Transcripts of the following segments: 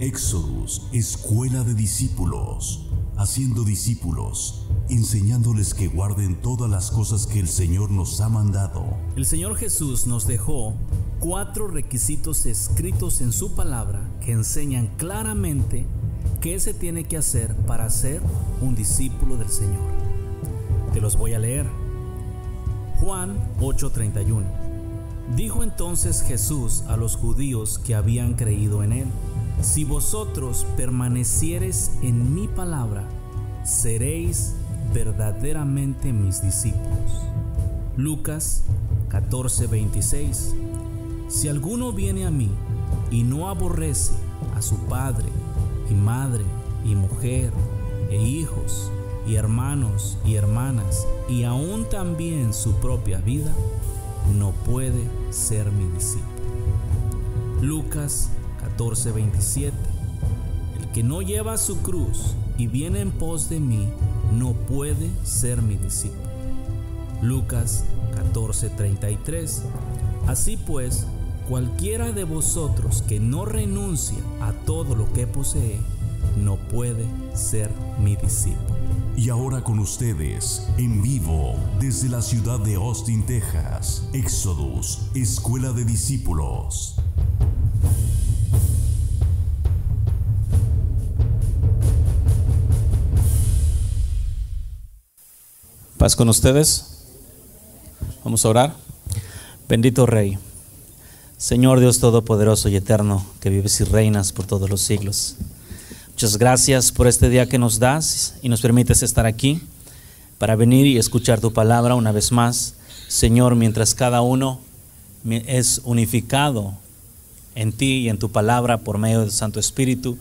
Exodus, escuela de discípulos, haciendo discípulos, enseñándoles que guarden todas las cosas que el Señor nos ha mandado. El Señor Jesús nos dejó cuatro requisitos escritos en su palabra que enseñan claramente qué se tiene que hacer para ser un discípulo del Señor. Te los voy a leer. Juan 8:31. Dijo entonces Jesús a los judíos que habían creído en él si vosotros permaneciereis en mi palabra, seréis verdaderamente mis discípulos. Lucas 14:26 Si alguno viene a mí y no aborrece a su padre y madre y mujer e hijos y hermanos y hermanas y aún también su propia vida, no puede ser mi discípulo. Lucas 14:27. El que no lleva su cruz y viene en pos de mí, no puede ser mi discípulo. Lucas 14:33. Así pues, cualquiera de vosotros que no renuncia a todo lo que posee, no puede ser mi discípulo. Y ahora con ustedes, en vivo, desde la ciudad de Austin, Texas, Exodus, Escuela de Discípulos. Paz con ustedes. Vamos a orar. Bendito Rey, Señor Dios Todopoderoso y Eterno, que vives y reinas por todos los siglos. Muchas gracias por este día que nos das y nos permites estar aquí para venir y escuchar tu palabra una vez más. Señor, mientras cada uno es unificado en ti y en tu palabra por medio del Santo Espíritu,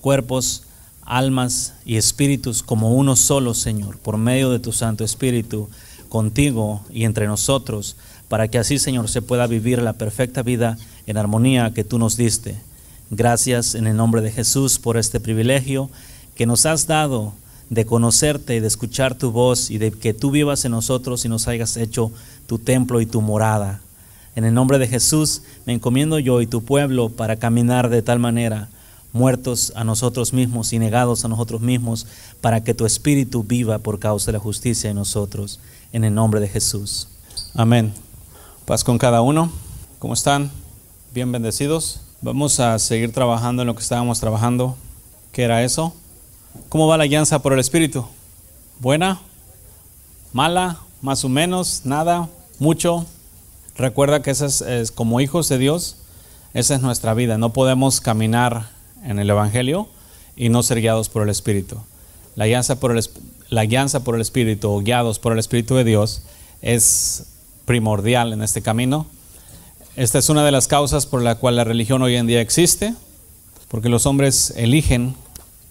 cuerpos almas y espíritus como uno solo, Señor, por medio de tu Santo Espíritu, contigo y entre nosotros, para que así, Señor, se pueda vivir la perfecta vida en armonía que tú nos diste. Gracias en el nombre de Jesús por este privilegio que nos has dado de conocerte y de escuchar tu voz y de que tú vivas en nosotros y nos hayas hecho tu templo y tu morada. En el nombre de Jesús me encomiendo yo y tu pueblo para caminar de tal manera muertos a nosotros mismos y negados a nosotros mismos, para que tu espíritu viva por causa de la justicia en nosotros, en el nombre de Jesús. Amén. Paz con cada uno. ¿Cómo están? Bien bendecidos. Vamos a seguir trabajando en lo que estábamos trabajando. ¿Qué era eso? ¿Cómo va la alianza por el espíritu? ¿Buena? ¿Mala? ¿Más o menos? ¿Nada? ¿Mucho? Recuerda que esas es como hijos de Dios, esa es nuestra vida. No podemos caminar en el Evangelio y no ser guiados por el Espíritu. La guianza por el, la por el Espíritu guiados por el Espíritu de Dios es primordial en este camino. Esta es una de las causas por la cual la religión hoy en día existe, porque los hombres eligen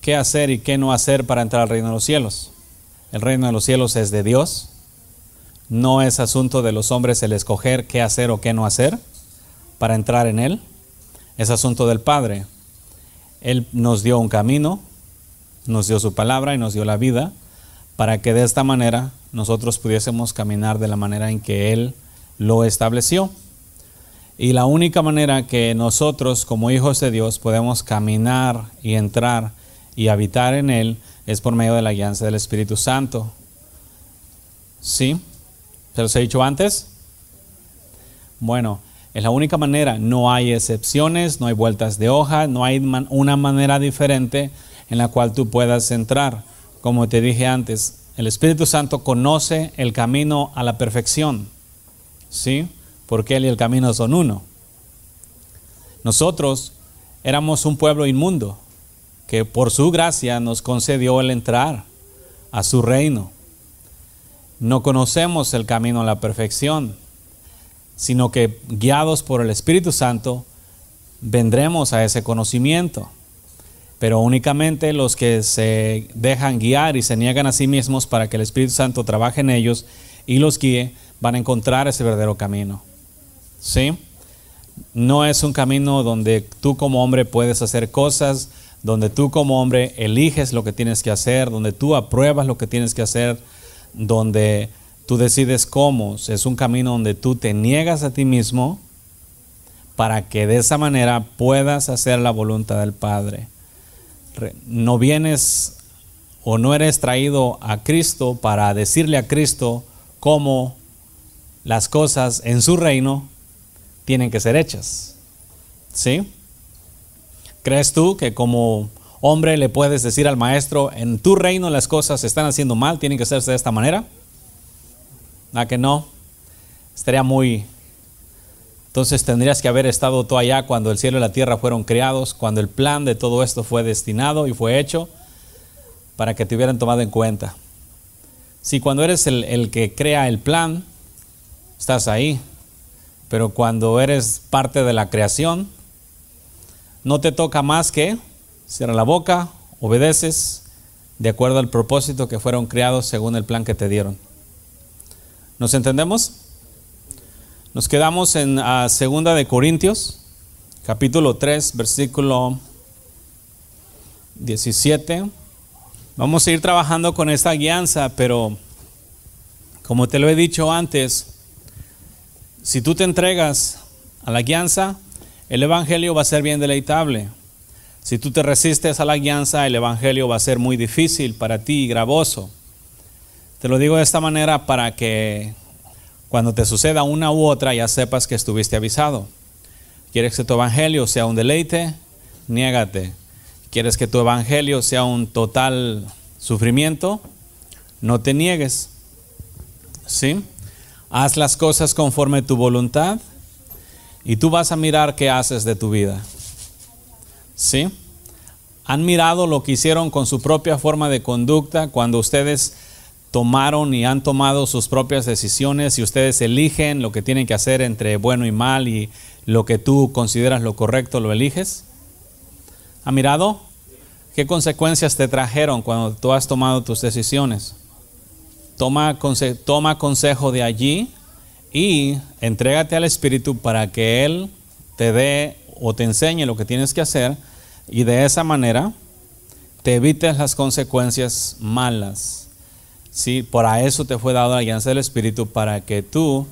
qué hacer y qué no hacer para entrar al reino de los cielos. El reino de los cielos es de Dios, no es asunto de los hombres el escoger qué hacer o qué no hacer para entrar en él, es asunto del Padre. Él nos dio un camino, nos dio su palabra y nos dio la vida para que de esta manera nosotros pudiésemos caminar de la manera en que Él lo estableció. Y la única manera que nosotros como hijos de Dios podemos caminar y entrar y habitar en Él es por medio de la guianza del Espíritu Santo. ¿Sí? ¿Se los he dicho antes? Bueno, es la única manera. No hay excepciones, no hay vueltas de hoja, no hay una manera diferente en la cual tú puedas entrar. Como te dije antes, el Espíritu Santo conoce el camino a la perfección. ¿Sí? Porque Él y el camino son uno. Nosotros éramos un pueblo inmundo que por su gracia nos concedió el entrar a su reino. No conocemos el camino a la perfección sino que guiados por el Espíritu Santo vendremos a ese conocimiento. Pero únicamente los que se dejan guiar y se niegan a sí mismos para que el Espíritu Santo trabaje en ellos y los guíe, van a encontrar ese verdadero camino. ¿Sí? No es un camino donde tú como hombre puedes hacer cosas, donde tú como hombre eliges lo que tienes que hacer, donde tú apruebas lo que tienes que hacer, donde Tú decides cómo. Es un camino donde tú te niegas a ti mismo para que de esa manera puedas hacer la voluntad del Padre. No vienes o no eres traído a Cristo para decirle a Cristo cómo las cosas en su reino tienen que ser hechas. ¿Sí? ¿Crees tú que como hombre le puedes decir al maestro, en tu reino las cosas se están haciendo mal, tienen que hacerse de esta manera? ¿A que no? Estaría muy... Entonces tendrías que haber estado tú allá cuando el cielo y la tierra fueron creados, cuando el plan de todo esto fue destinado y fue hecho para que te hubieran tomado en cuenta. Si cuando eres el, el que crea el plan, estás ahí, pero cuando eres parte de la creación, no te toca más que cierra la boca, obedeces de acuerdo al propósito que fueron creados según el plan que te dieron. ¿Nos entendemos? Nos quedamos en la ah, segunda de Corintios, capítulo 3, versículo 17. Vamos a ir trabajando con esta guianza, pero como te lo he dicho antes, si tú te entregas a la guianza, el Evangelio va a ser bien deleitable. Si tú te resistes a la guianza, el Evangelio va a ser muy difícil para ti y gravoso. Te lo digo de esta manera para que cuando te suceda una u otra ya sepas que estuviste avisado. ¿Quieres que tu evangelio sea un deleite? Niégate. ¿Quieres que tu evangelio sea un total sufrimiento? No te niegues. ¿Sí? Haz las cosas conforme tu voluntad y tú vas a mirar qué haces de tu vida. ¿Sí? Han mirado lo que hicieron con su propia forma de conducta cuando ustedes tomaron y han tomado sus propias decisiones y ustedes eligen lo que tienen que hacer entre bueno y mal y lo que tú consideras lo correcto, lo eliges? ¿Ha mirado? ¿Qué consecuencias te trajeron cuando tú has tomado tus decisiones? Toma, toma consejo de allí y entrégate al Espíritu para que Él te dé o te enseñe lo que tienes que hacer y de esa manera te evites las consecuencias malas ¿sí? Para eso te fue dado la alianza del Espíritu, para que tú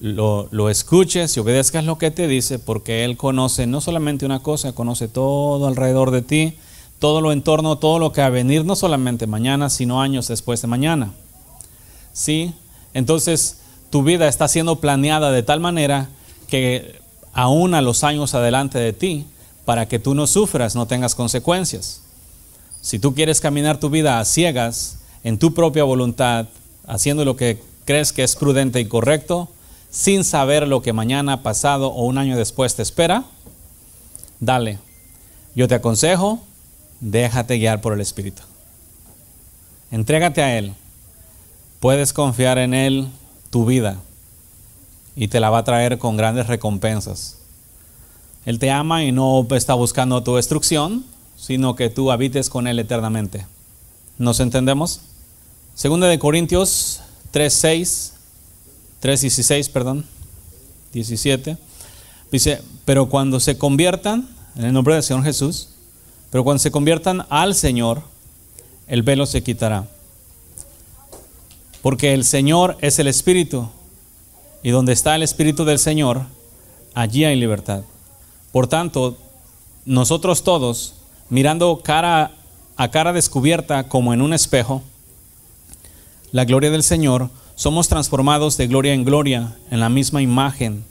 lo, escuches y obedezcas lo que te dice, porque Él conoce no solamente una cosa, conoce todo alrededor de ti, todo lo entorno, todo lo que va a venir, no solamente mañana, sino años después de mañana. ¿Sí? Entonces, tu vida está siendo planeada de tal manera que aún a los años adelante de ti, para que tú no sufras, no tengas consecuencias. Si tú quieres caminar tu vida a ciegas, en tu propia voluntad, haciendo lo que crees que es prudente y correcto, sin saber lo que mañana, pasado o un año después te espera, dale. Yo te aconsejo, déjate guiar por el Espíritu. Entrégate a Él. Puedes confiar en Él tu vida y te la va a traer con grandes recompensas. Él te ama y no está buscando tu destrucción, sino que tú habites con Él eternamente. ¿Nos entendemos? Segunda de Corintios 3.6, 3.16, perdón, 17. Dice, pero cuando se conviertan, en el nombre del Señor Jesús, pero cuando se conviertan al Señor, el velo se quitará. Porque el Señor es el Espíritu, y donde está el Espíritu del Señor, allí hay libertad. Por tanto, nosotros todos, mirando cara a cara descubierta como en un espejo, la gloria del Señor, somos transformados de gloria en gloria en la misma imagen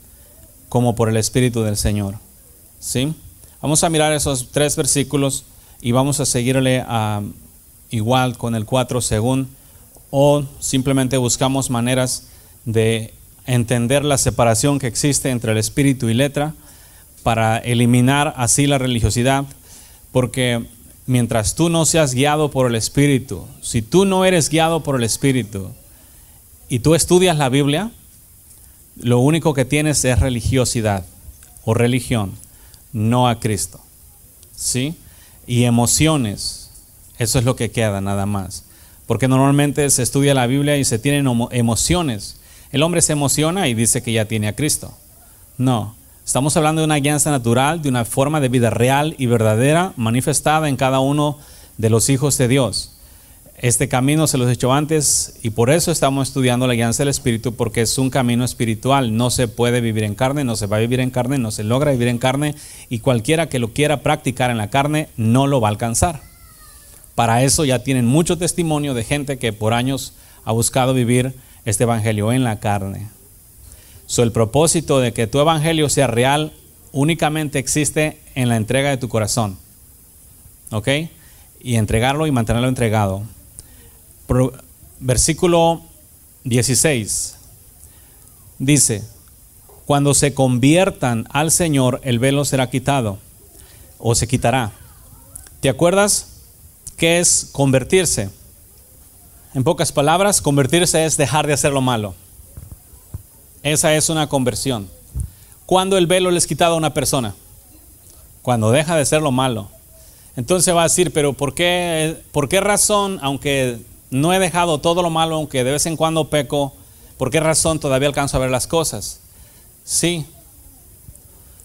como por el Espíritu del Señor. ¿Sí? Vamos a mirar esos tres versículos y vamos a seguirle a, ah, igual con el 4 según o simplemente buscamos maneras de entender la separación que existe entre el espíritu y letra para eliminar así la religiosidad, porque mientras tú no seas guiado por el Espíritu, si tú no eres guiado por el Espíritu y tú estudias la Biblia, lo único que tienes es religiosidad o religión, no a Cristo. ¿Sí? Y emociones, eso es lo que queda nada más. Porque normalmente se estudia la Biblia y se tienen emociones. El hombre se emociona y dice que ya tiene a Cristo. No, Estamos hablando de una guianza natural, de una forma de vida real y verdadera manifestada en cada uno de los hijos de Dios. Este camino se los he hecho antes y por eso estamos estudiando la guianza del Espíritu, porque es un camino espiritual. No se puede vivir en carne, no se va a vivir en carne, no se logra vivir en carne y cualquiera que lo quiera practicar en la carne no lo va a alcanzar. Para eso ya tienen mucho testimonio de gente que por años ha buscado vivir este evangelio en la carne. So, el propósito de que tu evangelio sea real únicamente existe en la entrega de tu corazón. ¿Ok? Y entregarlo y mantenerlo entregado. versículo 16 dice, cuando se conviertan al Señor, el velo será quitado o se quitará. ¿Te acuerdas qué es convertirse? En pocas palabras, convertirse es dejar de hacer lo malo. Esa es una conversión. ¿Cuándo el velo es quitado a una persona, cuando deja de ser lo malo. Entonces va a decir, pero ¿por qué, por qué razón, aunque no he dejado todo lo malo, aunque de vez en cuando peco, ¿por qué razón todavía alcanzo a ver las cosas? Sí,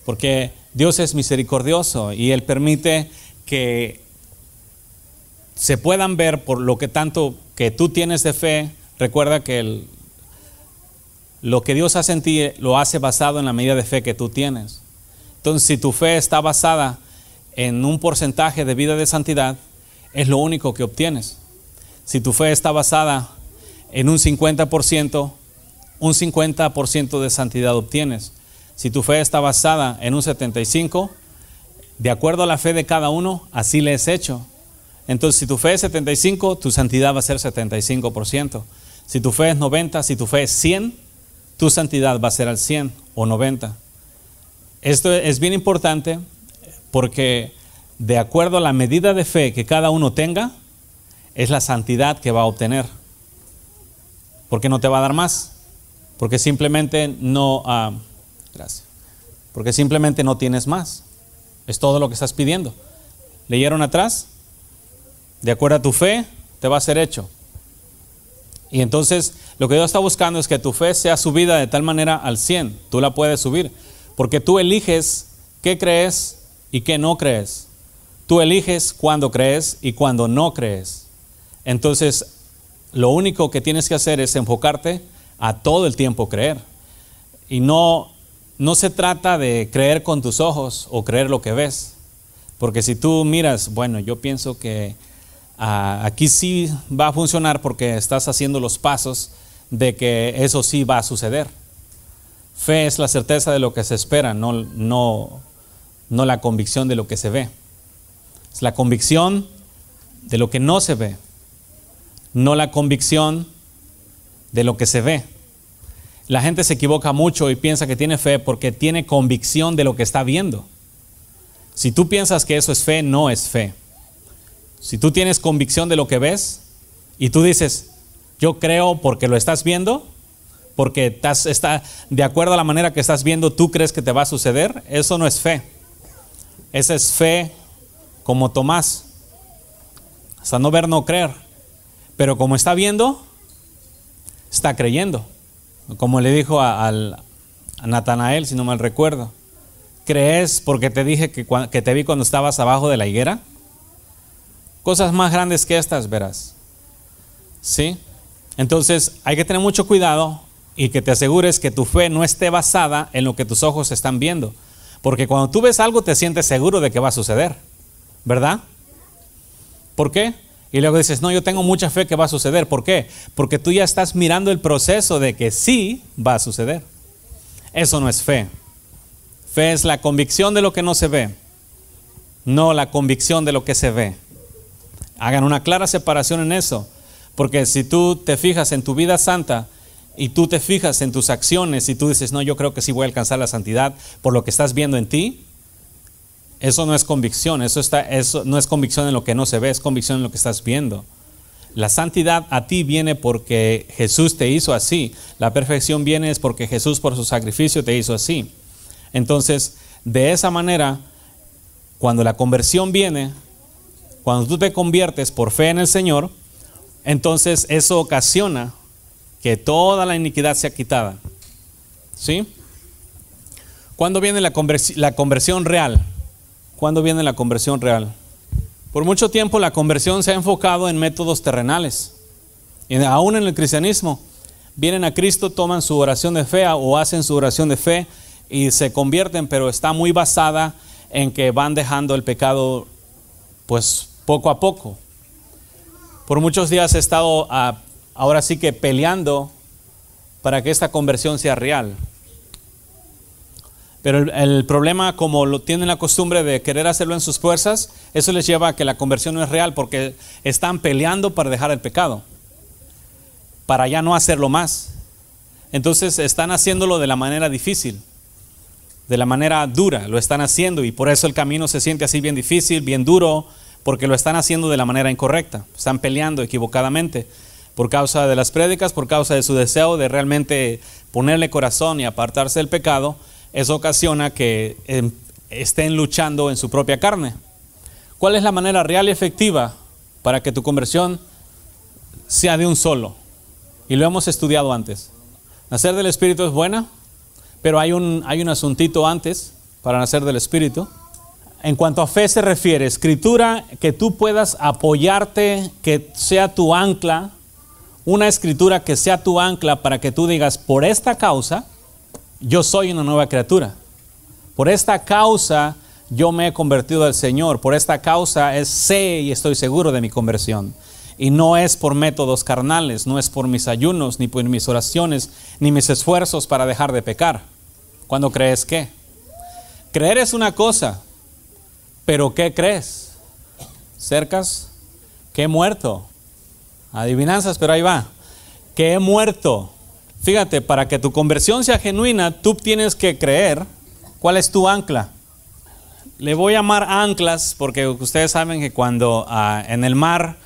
porque Dios es misericordioso y Él permite que se puedan ver por lo que tanto que tú tienes de fe. Recuerda que el lo que Dios hace en ti eh, lo hace basado en la medida de fe que tú tienes. Entonces, si tu fe está basada en un porcentaje de vida de santidad, es lo único que obtienes. Si tu fe está basada en un 50%, un 50% de santidad obtienes. Si tu fe está basada en un 75%, de acuerdo a la fe de cada uno, así le es hecho. Entonces, si tu fe es 75%, tu santidad va a ser 75%. Si tu fe es 90%, si tu fe es 100%, tu santidad va a ser al 100 o 90. Esto es bien importante porque de acuerdo a la medida de fe que cada uno tenga, es la santidad que va a obtener. Porque no te va a dar más. Porque simplemente no... Ah, gracias. Porque simplemente no tienes más. Es todo lo que estás pidiendo. ¿Leyeron atrás? De acuerdo a tu fe, te va a ser hecho. Y entonces lo que Dios está buscando es que tu fe sea subida de tal manera al 100. Tú la puedes subir. Porque tú eliges qué crees y qué no crees. Tú eliges cuándo crees y cuándo no crees. Entonces, lo único que tienes que hacer es enfocarte a todo el tiempo creer. Y no, no se trata de creer con tus ojos o creer lo que ves. Porque si tú miras, bueno, yo pienso que aquí sí va a funcionar porque estás haciendo los pasos de que eso sí va a suceder. Fe es la certeza de lo que se espera, no, no, no la convicción de lo que se ve. Es la convicción de lo que no se ve, no la convicción de lo que se ve. La gente se equivoca mucho y piensa que tiene fe porque tiene convicción de lo que está viendo. Si tú piensas que eso es fe, no es fe. Si tú tienes convicción de lo que ves y tú dices, yo creo porque lo estás viendo, porque estás, está, de acuerdo a la manera que estás viendo, tú crees que te va a suceder, eso no es fe. Esa es fe como Tomás. Hasta no ver, no creer. Pero como está viendo, está creyendo. Como le dijo a, a Natanael, si no mal recuerdo. ¿Crees porque te dije que, que te vi cuando estabas abajo de la higuera? Cosas más grandes que estas verás. ¿Sí? Entonces hay que tener mucho cuidado y que te asegures que tu fe no esté basada en lo que tus ojos están viendo. Porque cuando tú ves algo te sientes seguro de que va a suceder. ¿Verdad? ¿Por qué? Y luego dices, no, yo tengo mucha fe que va a suceder. ¿Por qué? Porque tú ya estás mirando el proceso de que sí va a suceder. Eso no es fe. Fe es la convicción de lo que no se ve, no la convicción de lo que se ve. Hagan una clara separación en eso, porque si tú te fijas en tu vida santa y tú te fijas en tus acciones y tú dices, no, yo creo que sí voy a alcanzar la santidad por lo que estás viendo en ti, eso no es convicción, eso, está, eso no es convicción en lo que no se ve, es convicción en lo que estás viendo. La santidad a ti viene porque Jesús te hizo así. La perfección viene es porque Jesús por su sacrificio te hizo así. Entonces, de esa manera, cuando la conversión viene, cuando tú te conviertes por fe en el Señor, entonces eso ocasiona que toda la iniquidad sea quitada. ¿Sí? ¿Cuándo viene la, la conversión real? ¿Cuándo viene la conversión real? Por mucho tiempo la conversión se ha enfocado en métodos terrenales. Y aún en el cristianismo, vienen a Cristo, toman su oración de fe o hacen su oración de fe y se convierten, pero está muy basada en que van dejando el pecado pues poco a poco. Por muchos días he estado ah, ahora sí que peleando para que esta conversión sea real. Pero el, el, problema, como lo tienen la costumbre de querer hacerlo en sus fuerzas, eso les lleva a que la conversión no es real porque están peleando para dejar el pecado, para ya no hacerlo más. Entonces están haciéndolo de la manera difícil, de la manera dura, lo están haciendo y por eso el camino se siente así bien difícil, bien duro, porque lo están haciendo de la manera incorrecta, están peleando equivocadamente por causa de las prédicas, por causa de su deseo de realmente ponerle corazón y apartarse del pecado, eso ocasiona que em, estén luchando en su propia carne. ¿Cuál es la manera real y efectiva para que tu conversión sea de un solo? Y lo hemos estudiado antes. Nacer del Espíritu es buena, pero hay un, hay un asuntito antes para nacer del Espíritu. En cuanto a fe se refiere, escritura que tú puedas apoyarte, que sea tu ancla, una escritura que sea tu ancla para que tú digas, por esta causa, yo soy una nueva criatura. Por esta causa, yo me he convertido al Señor. Por esta causa es, sé y estoy seguro de mi conversión. Y no es por métodos carnales, no es por mis ayunos, ni por mis oraciones, ni mis esfuerzos para dejar de pecar. ¿Cuándo crees que? Creer es una cosa, pero ¿qué crees? ¿Cercas? ¿Qué he muerto. Adivinanzas, pero ahí va. Que he muerto. Fíjate, para que tu conversión sea genuina, tú tienes que creer cuál es tu ancla. Le voy a llamar anclas porque ustedes saben que cuando ah, en el mar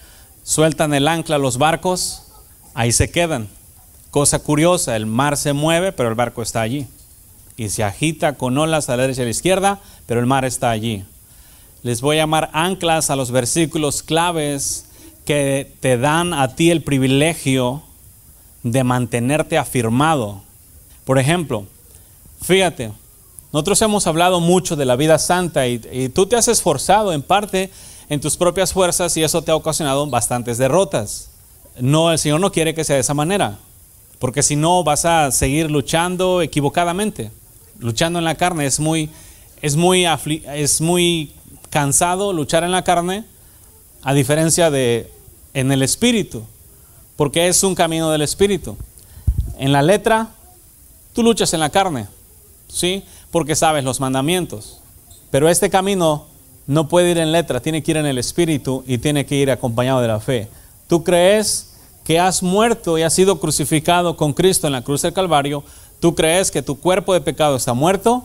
sueltan el ancla los barcos, ahí se quedan. Cosa curiosa, el mar se mueve, pero el barco está allí. Y se agita con olas a la derecha y a la izquierda, pero el mar está allí. Les voy a llamar anclas a los versículos claves que te dan a ti el privilegio de mantenerte afirmado. Por ejemplo, fíjate, nosotros hemos hablado mucho de la vida santa y, tú te has esforzado en parte en tus propias fuerzas y eso te ha ocasionado bastantes derrotas. No, el Señor no quiere que sea de esa manera, porque si no vas a seguir luchando equivocadamente. Luchando en la carne es muy, es muy, es muy cansado luchar en la carne, a diferencia de en el espíritu, porque es un camino del espíritu. En la letra, tú luchas en la carne, ¿sí? Porque sabes los mandamientos. Pero este camino no puede ir en letra, tiene que ir en el espíritu y tiene que ir acompañado de la fe. Tú crees que has muerto y has sido crucificado con Cristo en la cruz del Calvario, tú crees que tu cuerpo de pecado está muerto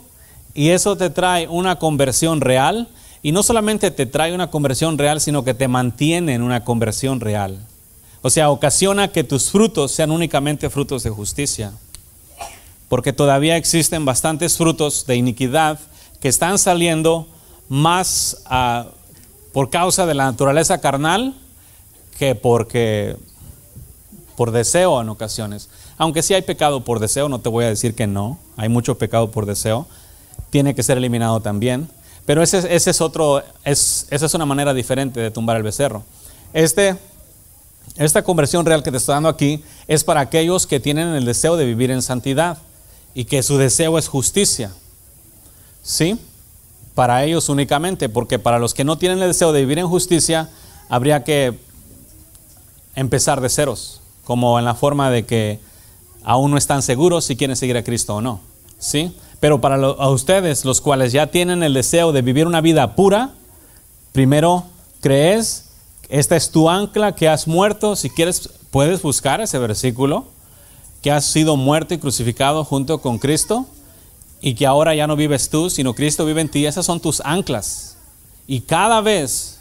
y eso te trae una conversión real y no solamente te trae una conversión real, sino que te mantiene en una conversión real. O sea, ocasiona que tus frutos sean únicamente frutos de justicia. Porque todavía existen bastantes frutos de iniquidad que están saliendo más ah, por causa de la naturaleza carnal que porque por deseo en ocasiones. Aunque sí hay pecado por deseo, no te voy a decir que no, hay mucho pecado por deseo, tiene que ser eliminado también. Pero ese, es otro, esa es una manera diferente de tumbar el becerro. Este, esta conversión real que te estoy dando aquí es para aquellos que tienen el deseo de vivir en santidad y que su deseo es justicia. ¿Sí? Para ellos únicamente, porque para los que no tienen el deseo de vivir en justicia, habría que empezar de ceros, como en la forma de que aún no están seguros si quieren seguir a Cristo o no. ¿Sí? Pero para a ustedes, los cuales ya tienen el deseo de vivir una vida pura, primero crees, esta es tu ancla que has muerto, si quieres puedes buscar ese versículo, que has sido muerto y crucificado junto con Cristo y que ahora ya no vives tú, sino Cristo vive en ti, esas son tus anclas. Y cada vez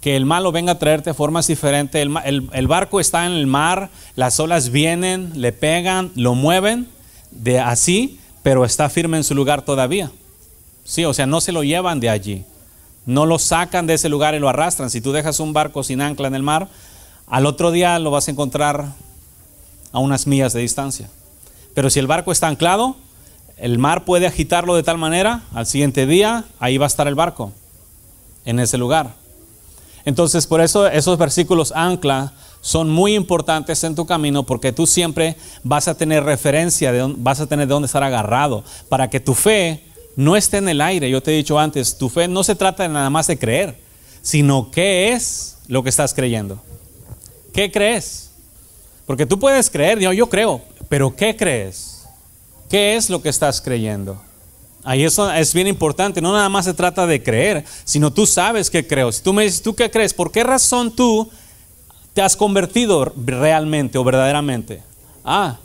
que el malo venga a traerte formas diferentes, el barco está en el mar, las olas vienen, le pegan, lo mueven, de así, pero está firme en su lugar todavía. Sí, o sea, no se lo llevan de allí. No lo sacan de ese lugar y lo arrastran. Si tú dejas un barco sin ancla en el mar, al otro día lo vas a encontrar a unas millas de distancia. Pero si el barco está anclado, el mar puede agitarlo de tal manera, al siguiente día ahí va a estar el barco, en ese lugar. Entonces, por eso esos versículos ancla son muy importantes en tu camino porque tú siempre vas a tener referencia, de, vas a tener de dónde estar agarrado para que tu fe no esté en el aire. Yo te he dicho antes, tu fe no se trata de nada más de creer, sino qué es lo que estás creyendo. ¿Qué crees? Porque tú puedes creer, yo, yo creo, pero ¿qué crees? ¿Qué es lo que estás creyendo? Ahí eso es bien importante, no nada más se trata de creer, sino tú sabes que crees Si tú me dices, ¿tú qué crees? ¿Por qué razón tú ¿Te has convertido realmente o verdaderamente? Ah,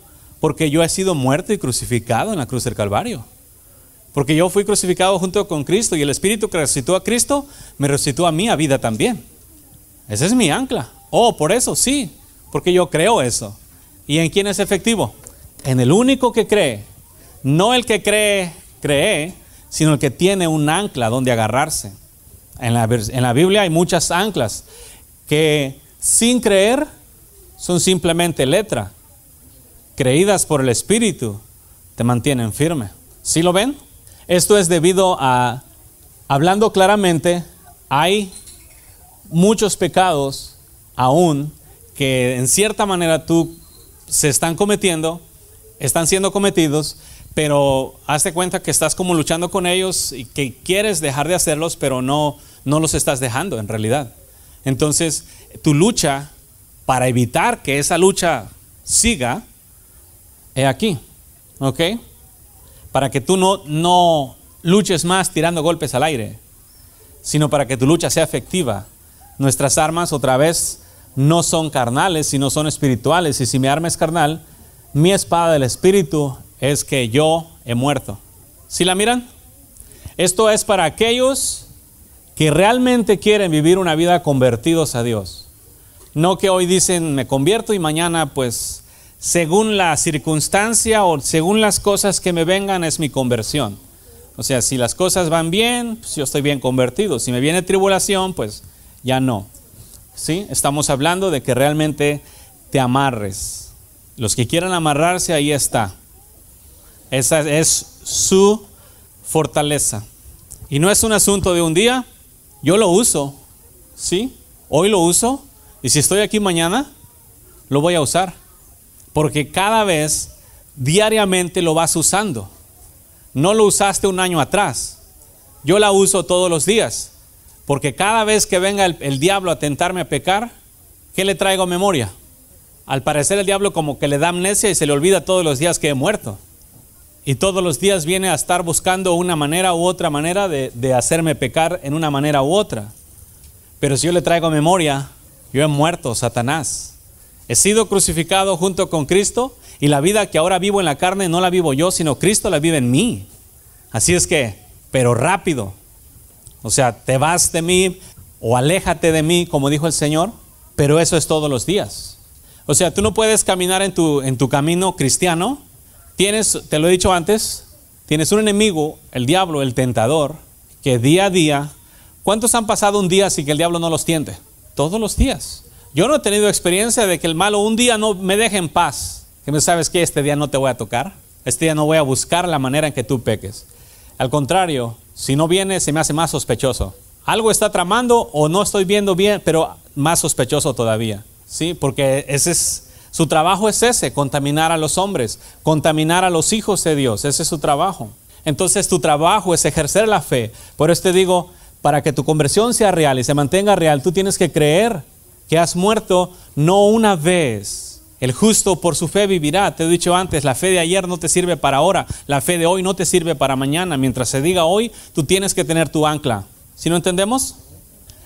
porque yo he sido muerto y crucificado en la cruz del Calvario. Porque yo fui crucificado junto con Cristo y el Espíritu que resucitó a Cristo me resucitó a mí a vida también. Ese es mi ancla. Oh, por eso sí, porque yo creo eso. ¿Y en quién es efectivo? En el único que cree. No el que cree, cree, sino el que tiene un ancla donde agarrarse. En la, en la Biblia hay muchas anclas que sin creer son simplemente letra. Creídas por el Espíritu te mantienen firme. ¿Sí lo ven? Esto es debido a, hablando claramente, hay muchos pecados aún que en cierta manera tú se están cometiendo, están siendo cometidos, pero hazte cuenta que estás como luchando con ellos y que quieres dejar de hacerlos, pero no, no los estás dejando en realidad. Entonces, tu lucha, para evitar que esa lucha siga, es aquí. ¿Ok? Para que tú no, no luches más tirando golpes al aire, sino para que tu lucha sea efectiva. Nuestras armas, otra vez, no son carnales, sino son espirituales. Y si mi arma es carnal, mi espada del espíritu es que yo he muerto. ¿Si la miran? Esto es para aquellos que realmente quieren vivir una vida convertidos a Dios. No que hoy dicen me convierto y mañana pues según la circunstancia o según las cosas que me vengan es mi conversión. O sea, si las cosas van bien, pues, yo estoy bien convertido. Si me viene tribulación, pues ya no. ¿Sí? Estamos hablando de que realmente te amarres. Los que quieran amarrarse, ahí está. Esa es su fortaleza. Y no es un asunto de un día, yo lo uso, ¿sí? Hoy lo uso y si estoy aquí mañana, lo voy a usar. Porque cada vez, diariamente lo vas usando. No lo usaste un año atrás. Yo la uso todos los días. Porque cada vez que venga el, diablo a tentarme a pecar, ¿qué le traigo a memoria? Al parecer el diablo como que le da amnesia y se le olvida todos los días que he muerto. Y todos los días viene a estar buscando una manera u otra manera de, hacerme pecar en una manera u otra. Pero si yo le traigo memoria, yo he muerto, Satanás. He sido crucificado junto con Cristo y la vida que ahora vivo en la carne no la vivo yo, sino Cristo la vive en mí. Así es que, pero rápido. O sea, te vas de mí o aléjate de mí, como dijo el Señor, pero eso es todos los días. O sea, tú no puedes caminar en tu, en tu camino cristiano Tienes, te lo he dicho antes, tienes un enemigo, el diablo, el tentador, que día a día, ¿cuántos han pasado un día sin que el diablo no los tiente? Todos los días. Yo no he tenido experiencia de que el malo un día no me deje en paz, que me sabes que este día no te voy a tocar, este día no voy a buscar la manera en que tú peques. Al contrario, si no viene se me hace más sospechoso. Algo está tramando o no estoy viendo bien, pero más sospechoso todavía. ¿Sí? Porque ese es tu trabajo es ese, contaminar a los hombres, contaminar a los hijos de Dios. Ese es su trabajo. Entonces tu trabajo es ejercer la fe. Por eso te digo, para que tu conversión sea real y se mantenga real, tú tienes que creer que has muerto no una vez. El justo por su fe vivirá. Te he dicho antes, la fe de ayer no te sirve para ahora, la fe de hoy no te sirve para mañana. Mientras se diga hoy, tú tienes que tener tu ancla. ¿Si no entendemos?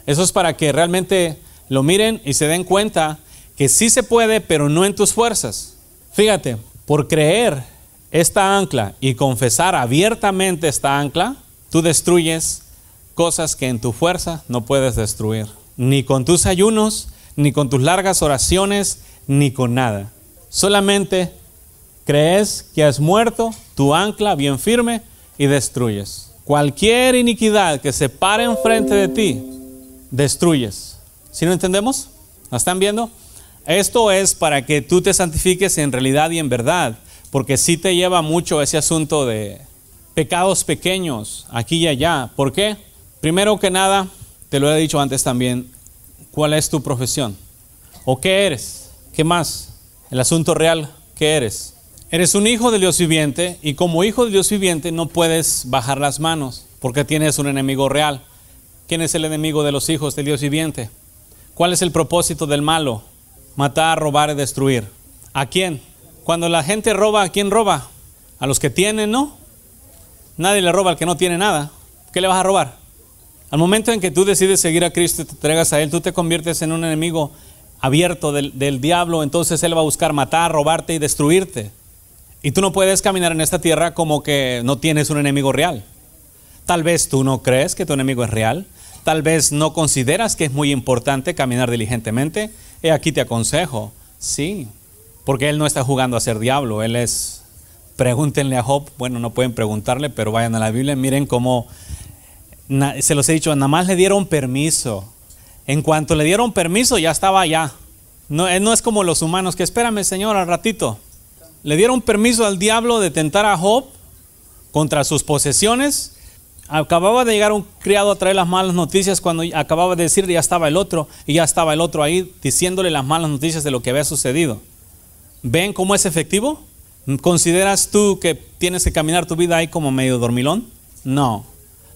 Eso es para que realmente lo miren y se den cuenta que sí se puede, pero no en tus fuerzas. Fíjate, por creer esta ancla y confesar abiertamente esta ancla, tú destruyes cosas que en tu fuerza no puedes destruir. Ni con tus ayunos, ni con tus largas oraciones, ni con nada. Solamente crees que has muerto tu ancla bien firme y destruyes. Cualquier iniquidad que se pare enfrente de ti, destruyes. ¿Sí lo entendemos? ¿La están viendo? Esto es para que tú te santifiques en realidad y en verdad, porque si te lleva mucho ese asunto de pecados pequeños aquí y allá. ¿Por qué? Primero que nada, te lo he dicho antes también, ¿cuál es tu profesión? ¿O qué eres? ¿Qué más? El asunto real, ¿qué eres? Eres un hijo de Dios viviente y como hijo de Dios viviente no puedes bajar las manos porque tienes un enemigo real. ¿Quién es el enemigo de los hijos de Dios viviente? ¿Cuál es el propósito del malo? matar, robar y destruir. ¿A quién? Cuando la gente roba, ¿a quién roba? A los que tienen, ¿no? Nadie le roba al que no tiene nada. ¿Qué le vas a robar? Al momento en que tú decides seguir a Cristo te entregas a Él, tú te conviertes en un enemigo abierto del, del diablo, entonces Él va a buscar matar, robarte y destruirte. Y tú no puedes caminar en esta tierra como que no tienes un enemigo real. Tal vez tú no crees que tu enemigo es real, tal vez no consideras que es muy importante caminar diligentemente, aquí te aconsejo. Sí, porque él no está jugando a ser diablo, él es, pregúntenle a Job, bueno, no pueden preguntarle, pero vayan a la Biblia, miren cómo, se los he dicho, nada más le dieron permiso. En cuanto le dieron permiso, ya estaba allá. No, eh, no es como los humanos, que espérame Señor, al ratito. Le dieron permiso al diablo de tentar a Job contra sus posesiones Acababa de llegar un criado a traer las malas noticias cuando acababa de decir, ya estaba el otro, y ya estaba el otro ahí diciéndole las malas noticias de lo que había sucedido. ¿Ven cómo es efectivo? ¿Consideras tú que tienes que caminar tu vida ahí como medio dormilón? No.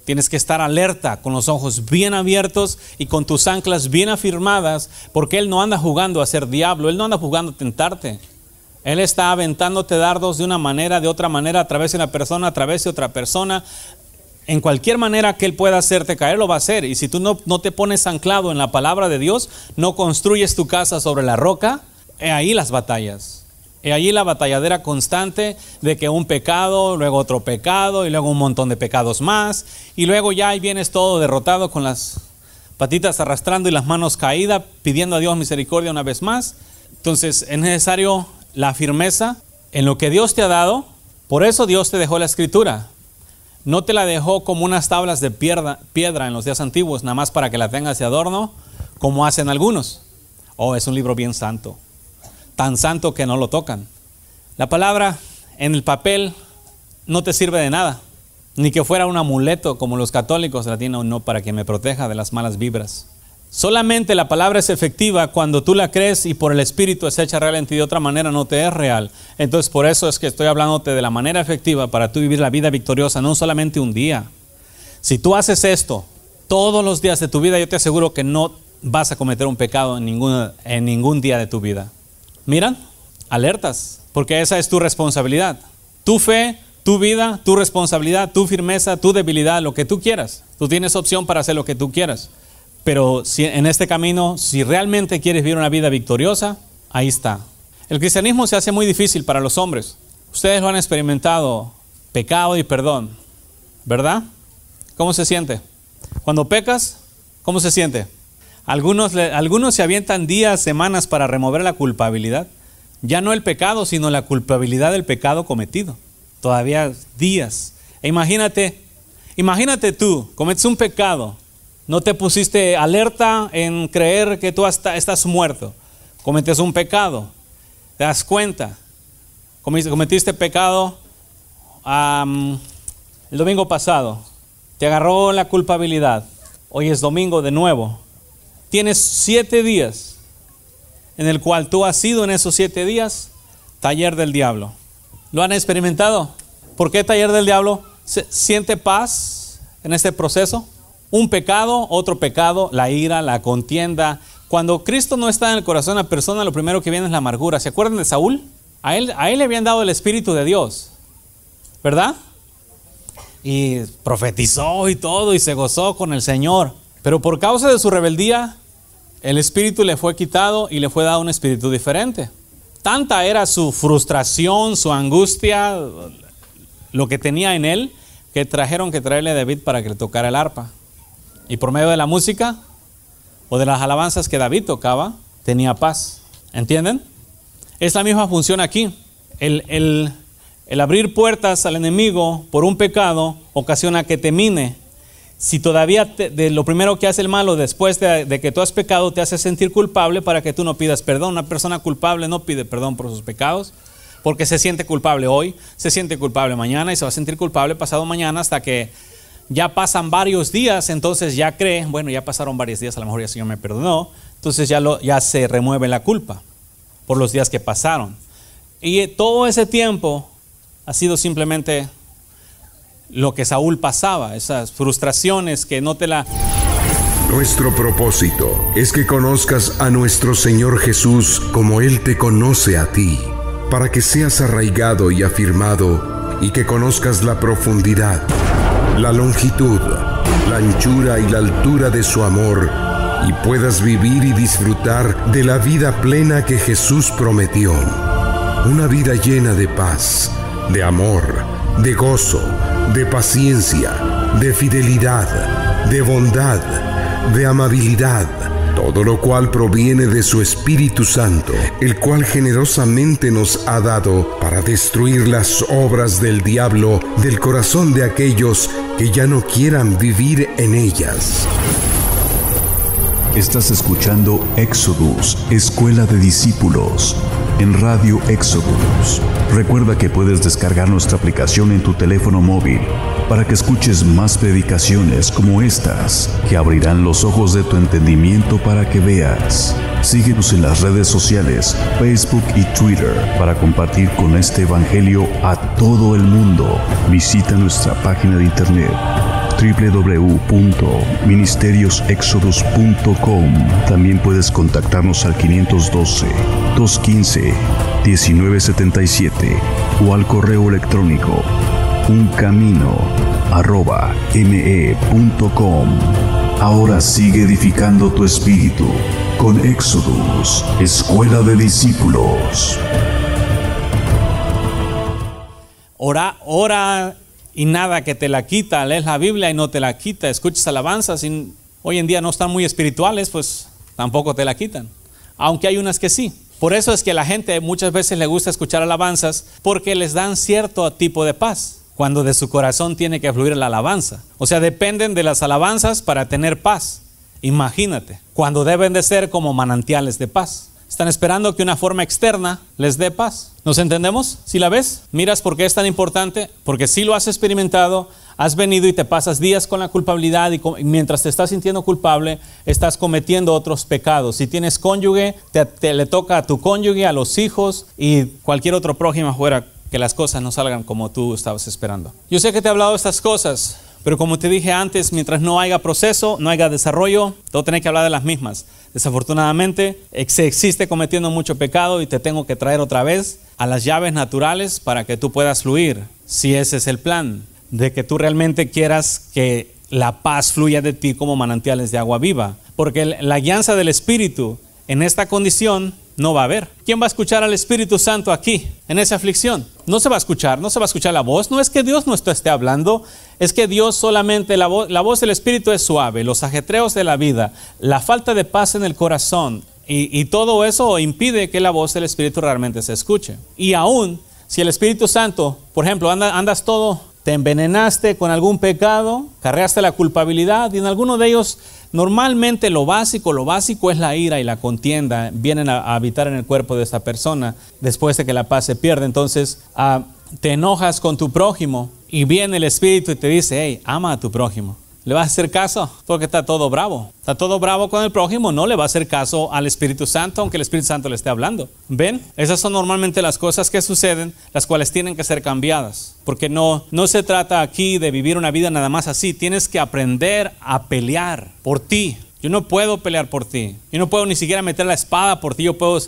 Tienes que estar alerta, con los ojos bien abiertos y con tus anclas bien afirmadas, porque Él no anda jugando a ser diablo, Él no anda jugando a tentarte. Él está aventándote dardos de una manera, de otra manera, a través de una persona, a través de otra persona, en cualquier manera que Él pueda hacerte caer, lo va a hacer. Y si tú no, te pones anclado en la palabra de Dios, no construyes tu casa sobre la roca, he ahí las batallas. He ahí la batalladera constante de que un pecado, luego otro pecado, y luego un montón de pecados más, y luego ya ahí vienes todo derrotado con las patitas arrastrando y las manos caídas, pidiendo a Dios misericordia una vez más. Entonces es necesario la firmeza en lo que Dios te ha dado. Por eso Dios te dejó la escritura, no te la dejó como unas tablas de piedra, en los días antiguos, nada más para que la tengas de adorno, como hacen algunos. Oh, es un libro bien santo, tan santo que no lo tocan. La palabra en el papel no te sirve de nada, ni que fuera un amuleto como los católicos la tienen no para que me proteja de las malas vibras. Solamente la palabra es efectiva cuando tú la crees y por el Espíritu es hecha real en ti, de otra manera no te es real. Entonces por eso es que estoy hablándote de la manera efectiva para tú vivir la vida victoriosa, no solamente un día. Si tú haces esto todos los días de tu vida, yo te aseguro que no vas a cometer un pecado en, en ningún día de tu vida. Miran, alertas, porque esa es tu responsabilidad. Tu fe, tu vida, tu responsabilidad, tu firmeza, tu debilidad, lo que tú quieras. Tú tienes opción para hacer lo que tú quieras. Pero en este camino, si realmente quieres vivir una vida victoriosa, ahí está. El cristianismo se hace muy difícil para los hombres. Ustedes lo han experimentado, pecado y perdón, ¿verdad? ¿Cómo se siente? Cuando pecas, ¿cómo se siente? Algunos, algunos se avientan días, semanas para remover la culpabilidad. Ya no el pecado, sino la culpabilidad del pecado cometido. Todavía días. E imagínate, imagínate tú, cometes un pecado no te pusiste alerta en creer que tú hasta estás muerto. Cometes un pecado. ¿Te das cuenta? Cometiste pecado el domingo pasado. Te agarró la culpabilidad. Hoy es domingo de nuevo. Tienes siete días en el cual tú has sido en esos siete días taller del diablo. ¿Lo han experimentado? ¿Por qué taller del diablo? ¿Siente paz en este proceso? Un pecado, otro pecado, la ira, la contienda. Cuando Cristo no está en el corazón de la persona, lo primero que viene es la amargura. ¿Se acuerdan de Saúl? A él, a le habían dado el Espíritu de Dios, ¿verdad? Y profetizó y todo y se gozó con el Señor. Pero por causa de su rebeldía, el Espíritu le fue quitado y le fue dado un Espíritu diferente. Tanta era su frustración, su angustia, lo que tenía en él, que trajeron que traerle a David para que le tocara el arpa. Y por medio de la música o de las alabanzas que David tocaba, tenía paz. ¿Entienden? Es la misma función aquí. El, abrir puertas al enemigo por un pecado ocasiona que te mine. Si todavía de lo primero que hace el malo después de, de, que tú has pecado te hace sentir culpable para que tú no pidas perdón. Una persona culpable no pide perdón por sus pecados porque se siente culpable hoy, se siente culpable mañana y se va a sentir culpable pasado mañana hasta que ya pasan varios días, entonces ya cree, bueno, ya pasaron varios días, a lo mejor ya el Señor me perdonó, entonces ya, lo, ya se remueve la culpa por los días que pasaron. Y todo ese tiempo ha sido simplemente lo que Saúl pasaba, esas frustraciones que no te la... Nuestro propósito es que conozcas a nuestro Señor Jesús como Él te conoce a ti, para que seas arraigado y afirmado y que conozcas la profundidad la longitud, la anchura y la altura de su amor y puedas vivir y disfrutar de la vida plena que Jesús prometió. Una vida llena de paz, de amor, de gozo, de paciencia, de fidelidad, de bondad, de amabilidad todo lo cual proviene de su Espíritu Santo, el cual generosamente nos ha dado para destruir las obras del diablo del corazón de aquellos que ya no quieran vivir en ellas. Estás escuchando Exodus Escuela de Discípulos en Radio Exodus. Recuerda que puedes descargar nuestra aplicación en tu teléfono móvil para que escuches más predicaciones como estas que abrirán los ojos de tu entendimiento para que veas. Síguenos en las redes sociales, Facebook y Twitter para compartir con este Evangelio a todo el mundo. Visita nuestra página de internet www.ministeriosexodus.com También puedes contactarnos al 512-215-1977 o al correo electrónico uncamino.me.com. Ahora sigue edificando tu espíritu con Exodus, Escuela de Discípulos. Ora, ora y nada que te la quita. Lees la Biblia y no te la quita. Escuchas alabanzas y hoy en día no están muy espirituales, pues tampoco te la quitan. Aunque hay unas que sí. Por eso es que a la gente muchas veces le gusta escuchar alabanzas porque les dan cierto tipo de paz, cuando de su corazón tiene que fluir la alabanza. O sea, dependen de las alabanzas para tener paz. Imagínate, cuando deben de ser como manantiales de paz. Están esperando que una forma externa les dé paz. ¿Nos entendemos? Si la ves, miras por qué es tan importante, porque si lo has experimentado, has venido y te pasas días con la culpabilidad y, mientras te estás sintiendo culpable, estás cometiendo otros pecados. Si tienes cónyuge, te, le toca a tu cónyuge, a los hijos y cualquier otro prójimo fuera que las cosas no salgan como tú estabas esperando. Yo sé que te he hablado de estas cosas, pero como te dije antes, mientras no haya proceso, no haya desarrollo, todo tenés que hablar de las mismas. Desafortunadamente, se existe cometiendo mucho pecado y te tengo que traer otra vez a las llaves naturales para que tú puedas fluir, si ese es el plan, de que tú realmente quieras que la paz fluya de ti como manantiales de agua viva. Porque la guianza del Espíritu en esta condición no va a haber. ¿Quién va a escuchar al Espíritu Santo aquí, en esa aflicción? No se va a escuchar, no se va a escuchar la voz. No es que Dios no esté hablando, es que Dios solamente, la, la voz del Espíritu es suave, los ajetreos de la vida, la falta de paz en el corazón y, todo eso impide que la voz del Espíritu realmente se escuche. Y aún si el Espíritu Santo, por ejemplo, andas todo te envenenaste con algún pecado, carreaste la culpabilidad y en alguno de ellos normalmente lo básico, lo básico es la ira y la contienda, vienen a, habitar en el cuerpo de esta persona después de que la paz se pierde. Entonces ah, te enojas con tu prójimo y viene el Espíritu y te dice, hey, ama a tu prójimo. ¿Le va a hacer caso? Porque está todo bravo. Está todo bravo con el prójimo, no le va a hacer caso al Espíritu Santo, aunque el Espíritu Santo le esté hablando. ¿Ven? Esas son normalmente las cosas que suceden, las cuales tienen que ser cambiadas. Porque no, no se trata aquí de vivir una vida nada más así. Tienes que aprender a pelear por ti, yo no puedo pelear por ti. Yo no puedo ni siquiera meter la espada por ti. Yo puedo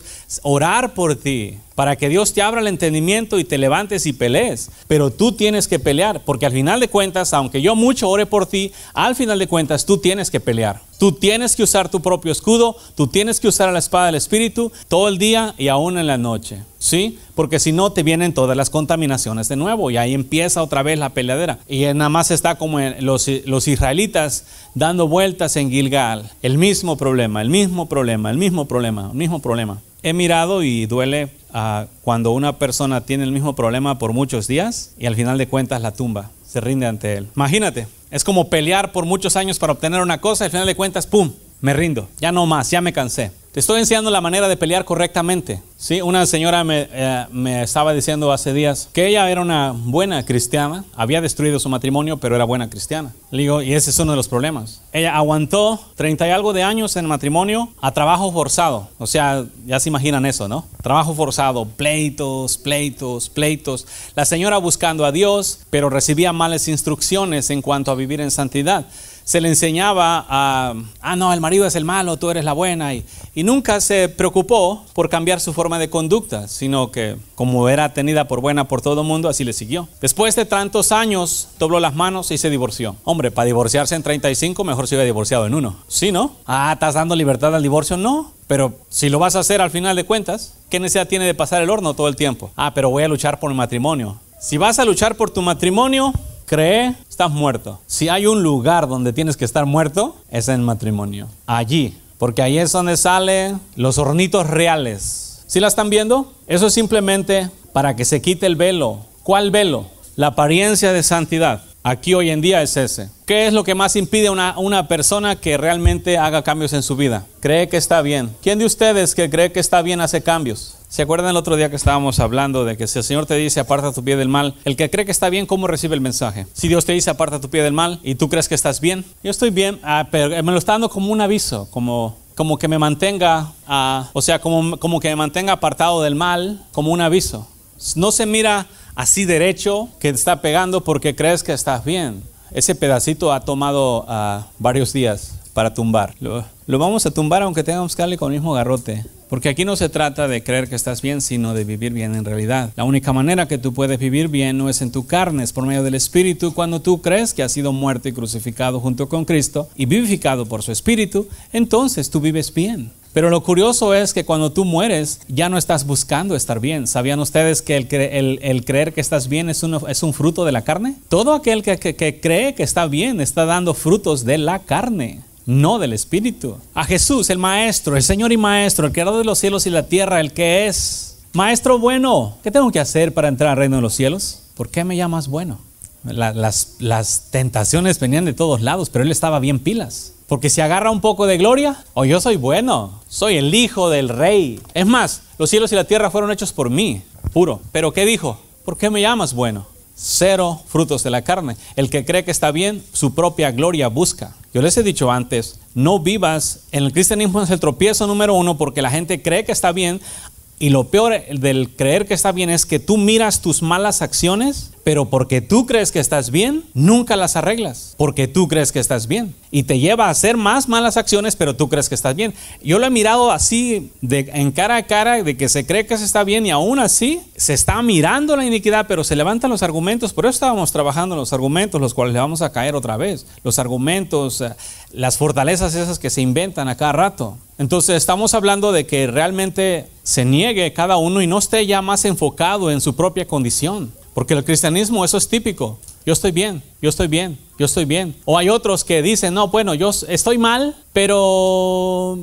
orar por ti para que Dios te abra el entendimiento y te levantes y pelees. Pero tú tienes que pelear, porque al final de cuentas, aunque yo mucho ore por ti, al final de cuentas tú tienes que pelear. Tú tienes que usar tu propio escudo, tú tienes que usar la espada del Espíritu todo el día y aún en la noche. ¿Sí? Porque si no, te vienen todas las contaminaciones de nuevo y ahí empieza otra vez la peleadera. Y nada más está como los, los israelitas dando vueltas en Gilgal. El mismo problema, el mismo problema, el mismo problema, el mismo problema he mirado y duele ah, cuando una persona tiene el mismo problema por muchos días y al final de cuentas la tumba, se rinde ante él. Imagínate, es como pelear por muchos años para obtener una cosa y al final de cuentas, ¡pum! Me rindo, ya no más, ya me cansé. Te estoy enseñando la manera de pelear correctamente. Sí, una señora eh, me, estaba diciendo hace días que ella era una buena cristiana, había destruido su matrimonio, pero era buena cristiana. Le digo, y ese es uno de los problemas. Ella aguantó Treinta y algo de años en matrimonio a trabajo forzado. O sea, ya se imaginan eso, ¿no? Trabajo forzado, pleitos, pleitos, pleitos. La señora buscando a Dios, pero recibía malas instrucciones en cuanto a vivir en santidad se le enseñaba a, ah, no, el marido es el malo, tú eres la buena, y, y nunca se preocupó por cambiar su forma de conducta, sino que como era tenida por buena por todo el mundo, así le siguió. Después de tantos años, dobló las manos y se divorció. Hombre, para divorciarse en 35, mejor se hubiera divorciado en uno. ¿Sí, no? Ah, ¿estás dando libertad al divorcio? No. Pero si lo vas a hacer al final de cuentas, ¿qué necesidad tiene de pasar el horno todo el tiempo? Ah, pero voy a luchar por el matrimonio. Si vas a luchar por tu matrimonio, cree, estás muerto. Si hay un lugar donde tienes que estar muerto, es en el matrimonio. Allí porque ahí es donde salen los hornitos reales. ¿Sí la están viendo? Eso es simplemente para que se quite el velo. ¿Cuál velo? La apariencia de santidad aquí hoy en día es ese. ¿Qué es lo que más impide a una, persona que realmente haga cambios en su vida? Cree que está bien. ¿Quién de ustedes que cree que está bien hace cambios? ¿Se acuerdan el otro día que estábamos hablando de que si el Señor te dice aparta tu pie del mal, el que cree que está bien, ¿cómo recibe el mensaje? Si Dios te dice aparta tu pie del mal y tú crees que estás bien, yo estoy bien, ah, pero eh, me lo está dando como un aviso, como como que me mantenga, ah, o sea, como, como que me mantenga apartado del mal, como un aviso. No se mira así derecho que está pegando porque crees que estás bien. Ese pedacito ha tomado ah, varios días para tumbar. Lo, vamos a tumbar aunque tengamos que darle con el mismo garrote. Porque aquí no se trata de creer que estás bien, sino de vivir bien en realidad. La única manera que tú puedes vivir bien no es en tu carne, es por medio del Espíritu. Cuando tú crees que has sido muerto y crucificado junto con Cristo y vivificado por su Espíritu, entonces tú vives bien. Pero lo curioso es que cuando tú mueres ya no estás buscando estar bien. ¿Sabían ustedes que el, creer que estás bien es, un fruto de la carne? Todo aquel que, cree que está bien está dando frutos de la carne no del Espíritu. A Jesús, el Maestro, el Señor y Maestro, el Creador de los cielos y la tierra, el que es. Maestro bueno, ¿qué tengo que hacer para entrar al reino de los cielos? ¿Por qué me llamas bueno? las tentaciones venían de todos lados, pero él estaba bien pilas porque si agarra un poco de gloria, o oh, yo soy bueno, soy el hijo del rey. Es más, los cielos y la tierra fueron hechos por mí, puro. Pero ¿qué dijo? ¿Por qué me llamas bueno? Cero frutos de la carne. El que cree que está bien, su propia gloria busca. Yo les he dicho antes, no vivas, en el cristianismo es el tropiezo número uno porque la gente cree que está bien, y lo peor del creer que está bien es que tú miras tus malas acciones pero porque tú crees que estás bien, nunca las arreglas. Porque tú crees que estás bien. Y te lleva a hacer más malas acciones, pero tú crees que estás bien. Yo lo he mirado así, de, en cara a cara, de que se cree que se está bien y aún así se está mirando la iniquidad, pero se levantan los argumentos. Por eso estábamos trabajando los argumentos, los cuales le vamos a caer otra vez. Los argumentos, eh, las fortalezas esas que se inventan a cada rato. Entonces estamos hablando de que realmente se niegue cada uno y no esté ya más enfocado en su propia condición. Porque el cristianismo eso es típico. Yo estoy bien, yo estoy bien, yo estoy bien. O hay otros que dicen, no, bueno, yo estoy mal, pero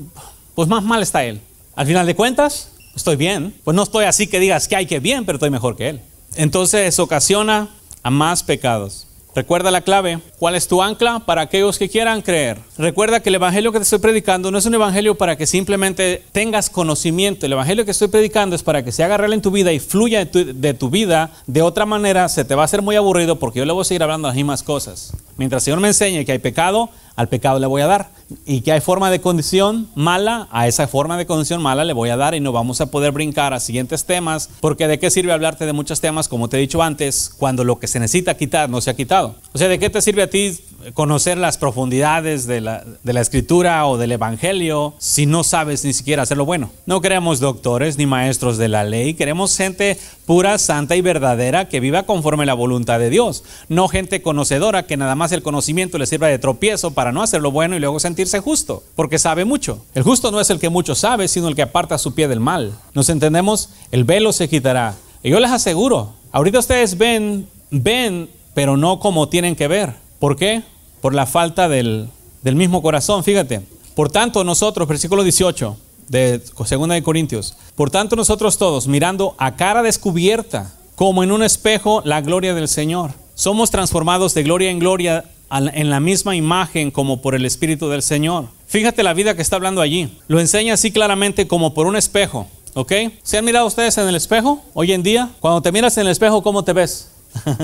pues más mal está él. Al final de cuentas, estoy bien. Pues no estoy así que digas que hay que bien, pero estoy mejor que él. Entonces ocasiona a más pecados. Recuerda la clave, ¿cuál es tu ancla para aquellos que quieran creer? Recuerda que el Evangelio que te estoy predicando no es un Evangelio para que simplemente tengas conocimiento, el Evangelio que estoy predicando es para que se haga real en tu vida y fluya de tu, vida, de otra manera se te va a hacer muy aburrido porque yo le voy a seguir hablando las mismas cosas. Mientras el Señor me enseñe que hay pecado, al pecado le voy a dar. Y que hay forma de condición mala, a esa forma de condición mala le voy a dar y no vamos a poder brincar a siguientes temas, porque de qué sirve hablarte de muchos temas, como te he dicho antes, cuando lo que se necesita quitar no se ha quitado. O sea, ¿de qué te sirve a ti conocer las profundidades de la, escritura o del evangelio si no sabes ni siquiera hacer lo bueno. No queremos doctores ni maestros de la ley, queremos gente pura, santa y verdadera que viva conforme la voluntad de Dios, no gente conocedora que nada más el conocimiento le sirva de tropiezo para no hacer lo bueno y luego sentirse justo, porque sabe mucho. El justo no es el que mucho sabe, sino el que aparta su pie del mal. ¿Nos entendemos? El velo se quitará. Y yo les aseguro, ahorita ustedes ven, ven, pero no como tienen que ver. ¿Por qué? por la falta del, mismo corazón, fíjate. Por tanto, nosotros, versículo 18 de 2 de Corintios, por tanto nosotros todos, mirando a cara descubierta, como en un espejo, la gloria del Señor, somos transformados de gloria en gloria en la misma imagen como por el Espíritu del Señor. Fíjate la vida que está hablando allí. Lo enseña así claramente como por un espejo. ¿Ok? ¿Se han mirado ustedes en el espejo hoy en día? Cuando te miras en el espejo, ¿cómo te ves?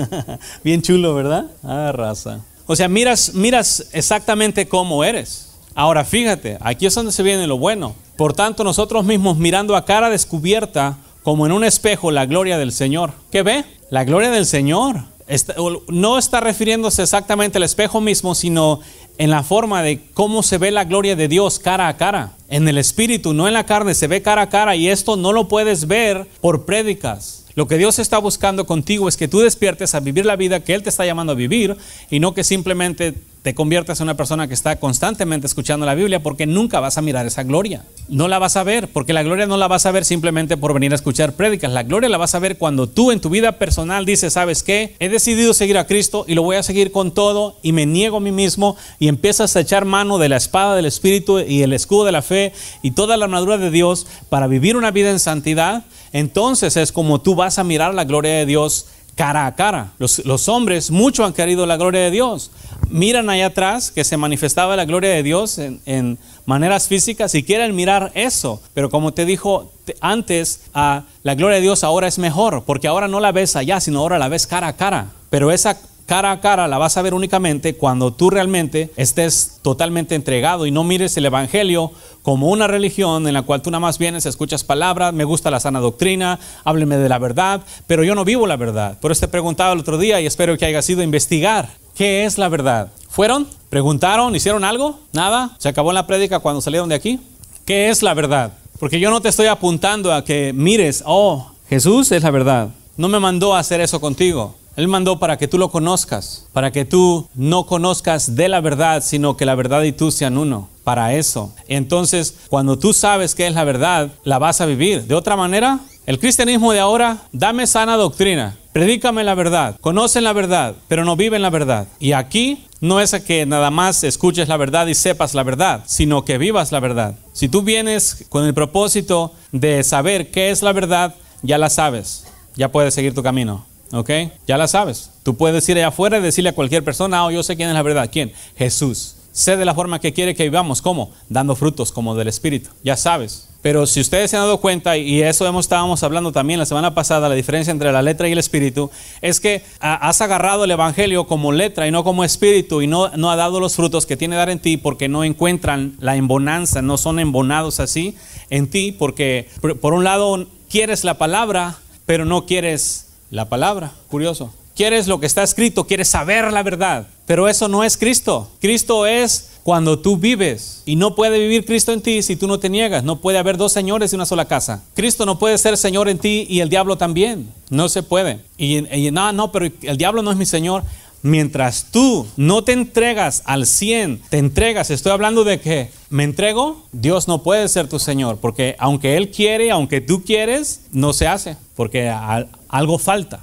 Bien chulo, ¿verdad? Ah, raza. O sea, miras, miras exactamente cómo eres. Ahora fíjate, aquí es donde se viene lo bueno. Por tanto, nosotros mismos mirando a cara descubierta, como en un espejo, la gloria del Señor. ¿Qué ve? La gloria del Señor. no está refiriéndose exactamente al espejo mismo, sino en la forma de cómo se ve la gloria de Dios cara a cara. En el espíritu, no en la carne, se ve cara a cara y esto no lo puedes ver por prédicas. Lo que Dios está buscando contigo es que tú despiertes a vivir la vida que Él te está llamando a vivir y no que simplemente te conviertas en una persona que está constantemente escuchando la Biblia porque nunca vas a mirar esa gloria. No la vas a ver, porque la gloria no la vas a ver simplemente por venir a escuchar prédicas. La gloria la vas a ver cuando tú en tu vida personal dices, ¿sabes qué? He decidido seguir a Cristo y lo voy a seguir con todo y me niego a mí mismo y empiezas a echar mano de la espada del Espíritu y el escudo de la fe y toda la armadura de Dios para vivir una vida en santidad. Entonces es como tú vas a mirar la gloria de Dios cara a cara. Los, hombres mucho han querido la gloria de Dios. Miran allá atrás que se manifestaba la gloria de Dios en, maneras físicas y quieren mirar eso. Pero como te dijo antes, ah, la gloria de Dios ahora es mejor, porque ahora no la ves allá, sino ahora la ves cara a cara. Pero esa cara a cara la vas a ver únicamente cuando tú realmente estés totalmente entregado y no mires el Evangelio como una religión en la cual tú nada más vienes, escuchas palabras, me gusta la sana doctrina, hábleme de la verdad, pero yo no vivo la verdad. Por eso te preguntado el otro día y espero que haya sido investigar qué es la verdad. ¿Fueron? ¿Preguntaron? ¿Hicieron algo? ¿Nada? ¿Se acabó la prédica cuando salieron de aquí? ¿Qué es la verdad? Porque yo no te estoy apuntando a que mires, oh, Jesús es la verdad. No me mandó a hacer eso contigo. Él mandó para que tú lo conozcas, para que tú no conozcas de la verdad, sino que la verdad y tú sean uno. Para eso. Entonces, cuando tú sabes qué es la verdad, la vas a vivir. De otra manera, el cristianismo de ahora, dame sana doctrina, predícame la verdad, conocen la verdad, pero no viven la verdad. Y aquí no es a que nada más escuches la verdad y sepas la verdad, sino que vivas la verdad. Si tú vienes con el propósito de saber qué es la verdad, ya la sabes, ya puedes seguir tu camino. ¿Ok? Ya la sabes. Tú puedes ir allá afuera y decirle a cualquier persona, oh, yo sé quién es la verdad. ¿Quién? Jesús. Sé de la forma que quiere que vivamos. ¿Cómo? Dando frutos como del Espíritu. Ya sabes. Pero si ustedes se han dado cuenta, y eso hemos, estábamos hablando también la semana pasada, la diferencia entre la letra y el espíritu, es que has agarrado el Evangelio como letra y no como espíritu, y no, no ha dado los frutos que tiene dar en ti porque no encuentran la embonanza, no son embonados así en ti, porque por un lado quieres la palabra, pero no quieres la palabra. Curioso. Quieres lo que está escrito, quieres saber la verdad, pero eso no es Cristo. Cristo es cuando tú vives y no puede vivir Cristo en ti si tú no te niegas. No puede haber dos señores y una sola casa. Cristo no puede ser Señor en ti y el diablo también. No se puede. Y, y no, no, pero el diablo no es mi Señor. Mientras tú no te entregas al 100, te entregas, estoy hablando de que me entrego, Dios no puede ser tu Señor, porque aunque Él quiere, aunque tú quieres, no se hace, porque algo falta.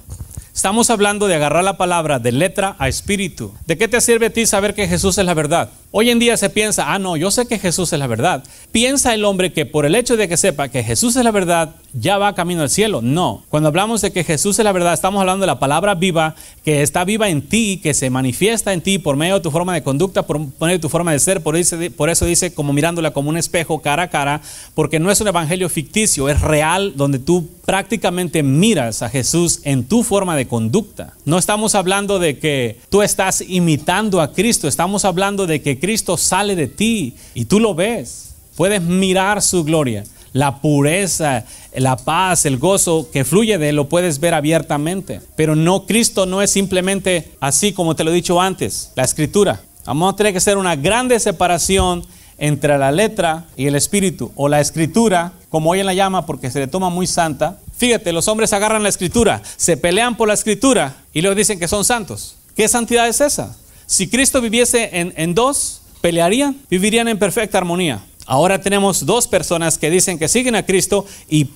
Estamos hablando de agarrar la palabra de letra a espíritu. ¿De qué te sirve a ti saber que Jesús es la verdad? Hoy en día se piensa, ah, no, yo sé que Jesús es la verdad. Piensa el hombre que por el hecho de que sepa que Jesús es la verdad, ya va camino al cielo. No. Cuando hablamos de que Jesús es la verdad, estamos hablando de la palabra viva, que está viva en ti, que se manifiesta en ti por medio de tu forma de conducta, por medio de tu forma de ser. Por, eso dice, como mirándola como un espejo cara a cara, porque no es un evangelio ficticio, es real, donde tú prácticamente miras a Jesús en tu forma de conducta. No estamos hablando de que tú estás imitando a Cristo, estamos hablando de que Cristo sale de ti y tú lo ves. Puedes mirar su gloria la pureza, la paz, el gozo que fluye de él, lo puedes ver abiertamente. Pero no, Cristo no es simplemente así como te lo he dicho antes, la escritura. Vamos a tener que ser una grande separación entre la letra y el espíritu, o la escritura, como hoy en la llama, porque se le toma muy santa. Fíjate, los hombres agarran la escritura, se pelean por la escritura y luego dicen que son santos. ¿Qué santidad es esa? Si Cristo viviese en dos, pelearían, vivirían en perfecta armonía. Ahora tenemos dos personas que dicen que siguen a Cristo y,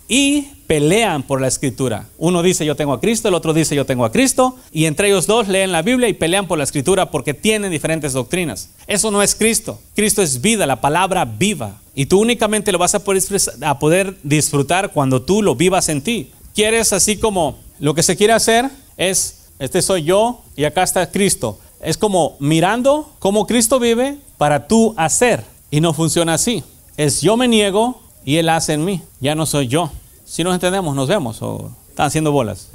pelean por la escritura. Uno dice yo tengo a Cristo, el otro dice yo tengo a Cristo, y entre ellos dos leen la Biblia y pelean por la escritura porque tienen diferentes doctrinas. Eso no es Cristo. Cristo es vida, la palabra viva. Y tú únicamente lo vas a poder, a poder disfrutar cuando tú lo vivas en ti. Quieres así como lo que se quiere hacer es, este soy yo y acá está Cristo. Es como mirando cómo Cristo vive para tú hacer. Y no funciona así. Es yo me niego y Él hace en mí. Ya no soy yo. Si nos entendemos, nos vemos o están haciendo bolas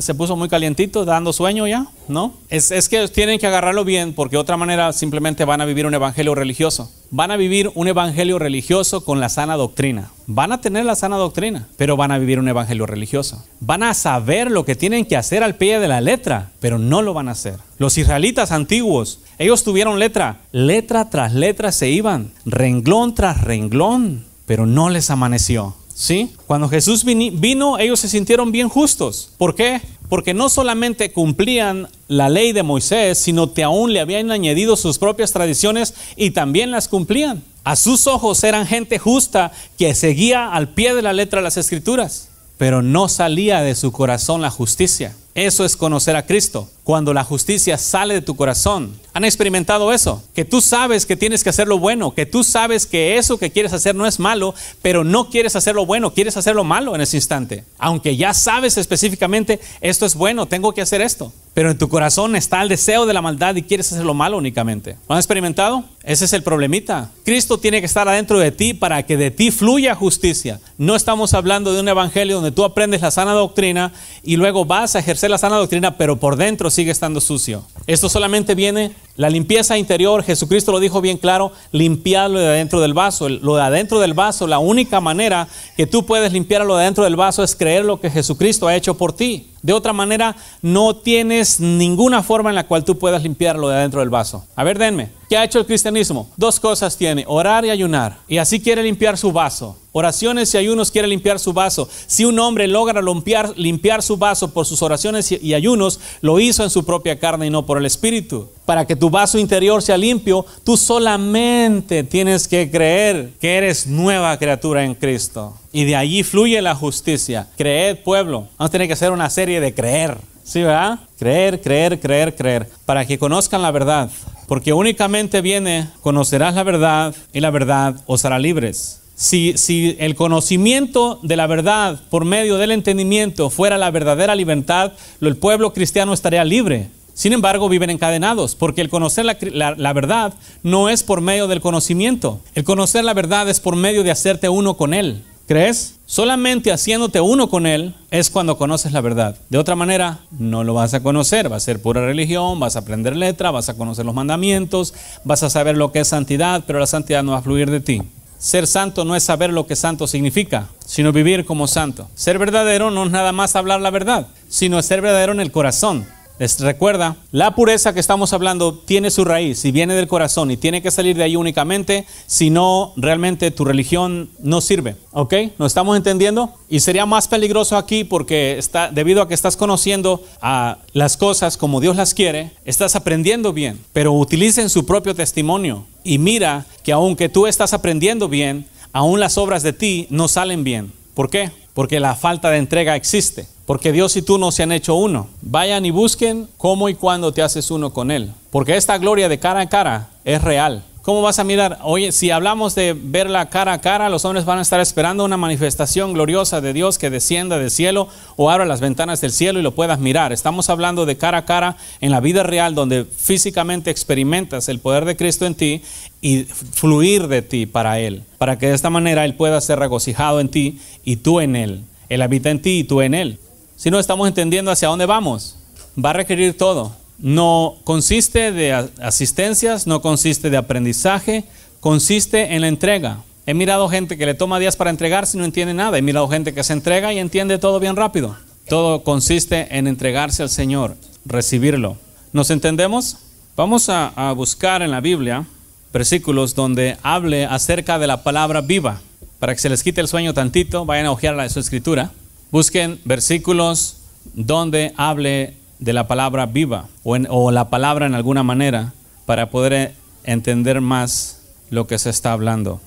se puso muy calientito, dando sueño ya, ¿no? Es, que tienen que agarrarlo bien porque de otra manera simplemente van a vivir un evangelio religioso. Van a vivir un evangelio religioso con la sana doctrina. Van a tener la sana doctrina, pero van a vivir un evangelio religioso. Van a saber lo que tienen que hacer al pie de la letra, pero no lo van a hacer. Los israelitas antiguos, ellos tuvieron letra, letra tras letra se iban, renglón tras renglón, pero no les amaneció. ¿Sí? Cuando Jesús vino, ellos se sintieron bien justos. ¿Por qué? Porque no solamente cumplían la ley de Moisés, sino que aún le habían añadido sus propias tradiciones y también las cumplían. A sus ojos eran gente justa que seguía al pie de la letra las escrituras pero no salía de su corazón la justicia. Eso es conocer a Cristo. Cuando la justicia sale de tu corazón. ¿Han experimentado eso? Que tú sabes que tienes que hacer lo bueno, que tú sabes que eso que quieres hacer no es malo, pero no quieres hacer lo bueno, quieres hacerlo malo en ese instante. Aunque ya sabes específicamente, esto es bueno, tengo que hacer esto pero en tu corazón está el deseo de la maldad y quieres hacer lo malo únicamente. ¿Lo han experimentado? Ese es el problemita. Cristo tiene que estar adentro de ti para que de ti fluya justicia. No estamos hablando de un evangelio donde tú aprendes la sana doctrina y luego vas a ejercer la sana doctrina, pero por dentro sigue estando sucio. Esto solamente viene la limpieza interior. Jesucristo lo dijo bien claro, limpiarlo de adentro del vaso. Lo de adentro del vaso, la única manera que tú puedes limpiar lo de adentro del vaso es creer lo que Jesucristo ha hecho por ti. De otra manera, no tienes ninguna forma en la cual tú puedas limpiarlo de adentro del vaso. A ver, denme. ¿Qué ha hecho el cristianismo? Dos cosas tiene, orar y ayunar. Y así quiere limpiar su vaso. Oraciones y ayunos quiere limpiar su vaso. Si un hombre logra limpiar, limpiar su vaso por sus oraciones y ayunos, lo hizo en su propia carne y no por el Espíritu. Para que tu vaso interior sea limpio, tú solamente tienes que creer que eres nueva criatura en Cristo. Y de allí fluye la justicia. Creed, pueblo. No a que hacer una serie de creer. ¿Sí, verdad? Creer, creer, creer, creer. Para que conozcan la verdad. Porque únicamente viene, conocerás la verdad y la verdad os hará libres. Si, el conocimiento de la verdad por medio del entendimiento fuera la verdadera libertad, el pueblo cristiano estaría libre. Sin embargo, viven encadenados, porque el conocer la, verdad no es por medio del conocimiento. El conocer la verdad es por medio de hacerte uno con Él. ¿Crees? Solamente haciéndote uno con Él es cuando conoces la verdad. De otra manera, no lo vas a conocer. Va a ser pura religión, vas a aprender letra, vas a conocer los mandamientos, vas a saber lo que es santidad, pero la santidad no va a fluir de ti. Ser santo no es saber lo que santo significa, sino vivir como santo. Ser verdadero no es nada más hablar la verdad, sino ser verdadero en el corazón. Les recuerda, la pureza que estamos hablando tiene su raíz y viene del corazón y tiene que salir de ahí únicamente, si no, realmente tu religión no sirve. ¿Ok? ¿Nos estamos entendiendo? Y sería más peligroso aquí porque está, debido a que estás conociendo a las cosas como Dios las quiere, estás aprendiendo bien, pero utilicen su propio testimonio y mira que aunque tú estás aprendiendo bien, aún las obras de ti no salen bien. ¿Por qué? porque la falta de entrega existe, porque Dios y tú no se han hecho uno. Vayan y busquen cómo y cuándo te haces uno con Él, porque esta gloria de cara a cara es real. ¿Cómo vas a mirar? Oye, si hablamos de verla cara a cara, los hombres van a estar esperando una manifestación gloriosa de Dios que descienda del cielo o abra las ventanas del cielo y lo puedas mirar. Estamos hablando de cara a cara en la vida real, donde físicamente experimentas el poder de Cristo en ti y fluir de ti para Él, para que de esta manera Él pueda ser regocijado en ti y tú en Él. Él habita en ti y tú en Él. Si no estamos entendiendo hacia dónde vamos, va a requerir todo no consiste de asistencias, no consiste de aprendizaje, consiste en la entrega. He mirado gente que le toma días para entregarse y no entiende nada. He mirado gente que se entrega y entiende todo bien rápido. Todo consiste en entregarse al Señor, recibirlo. ¿Nos entendemos? Vamos a, buscar en la Biblia versículos donde hable acerca de la palabra viva. Para que se les quite el sueño tantito, vayan a ojear la, su escritura. Busquen versículos donde hable de la palabra viva o, la palabra en alguna manera para poder eh, entender más lo que se está hablando.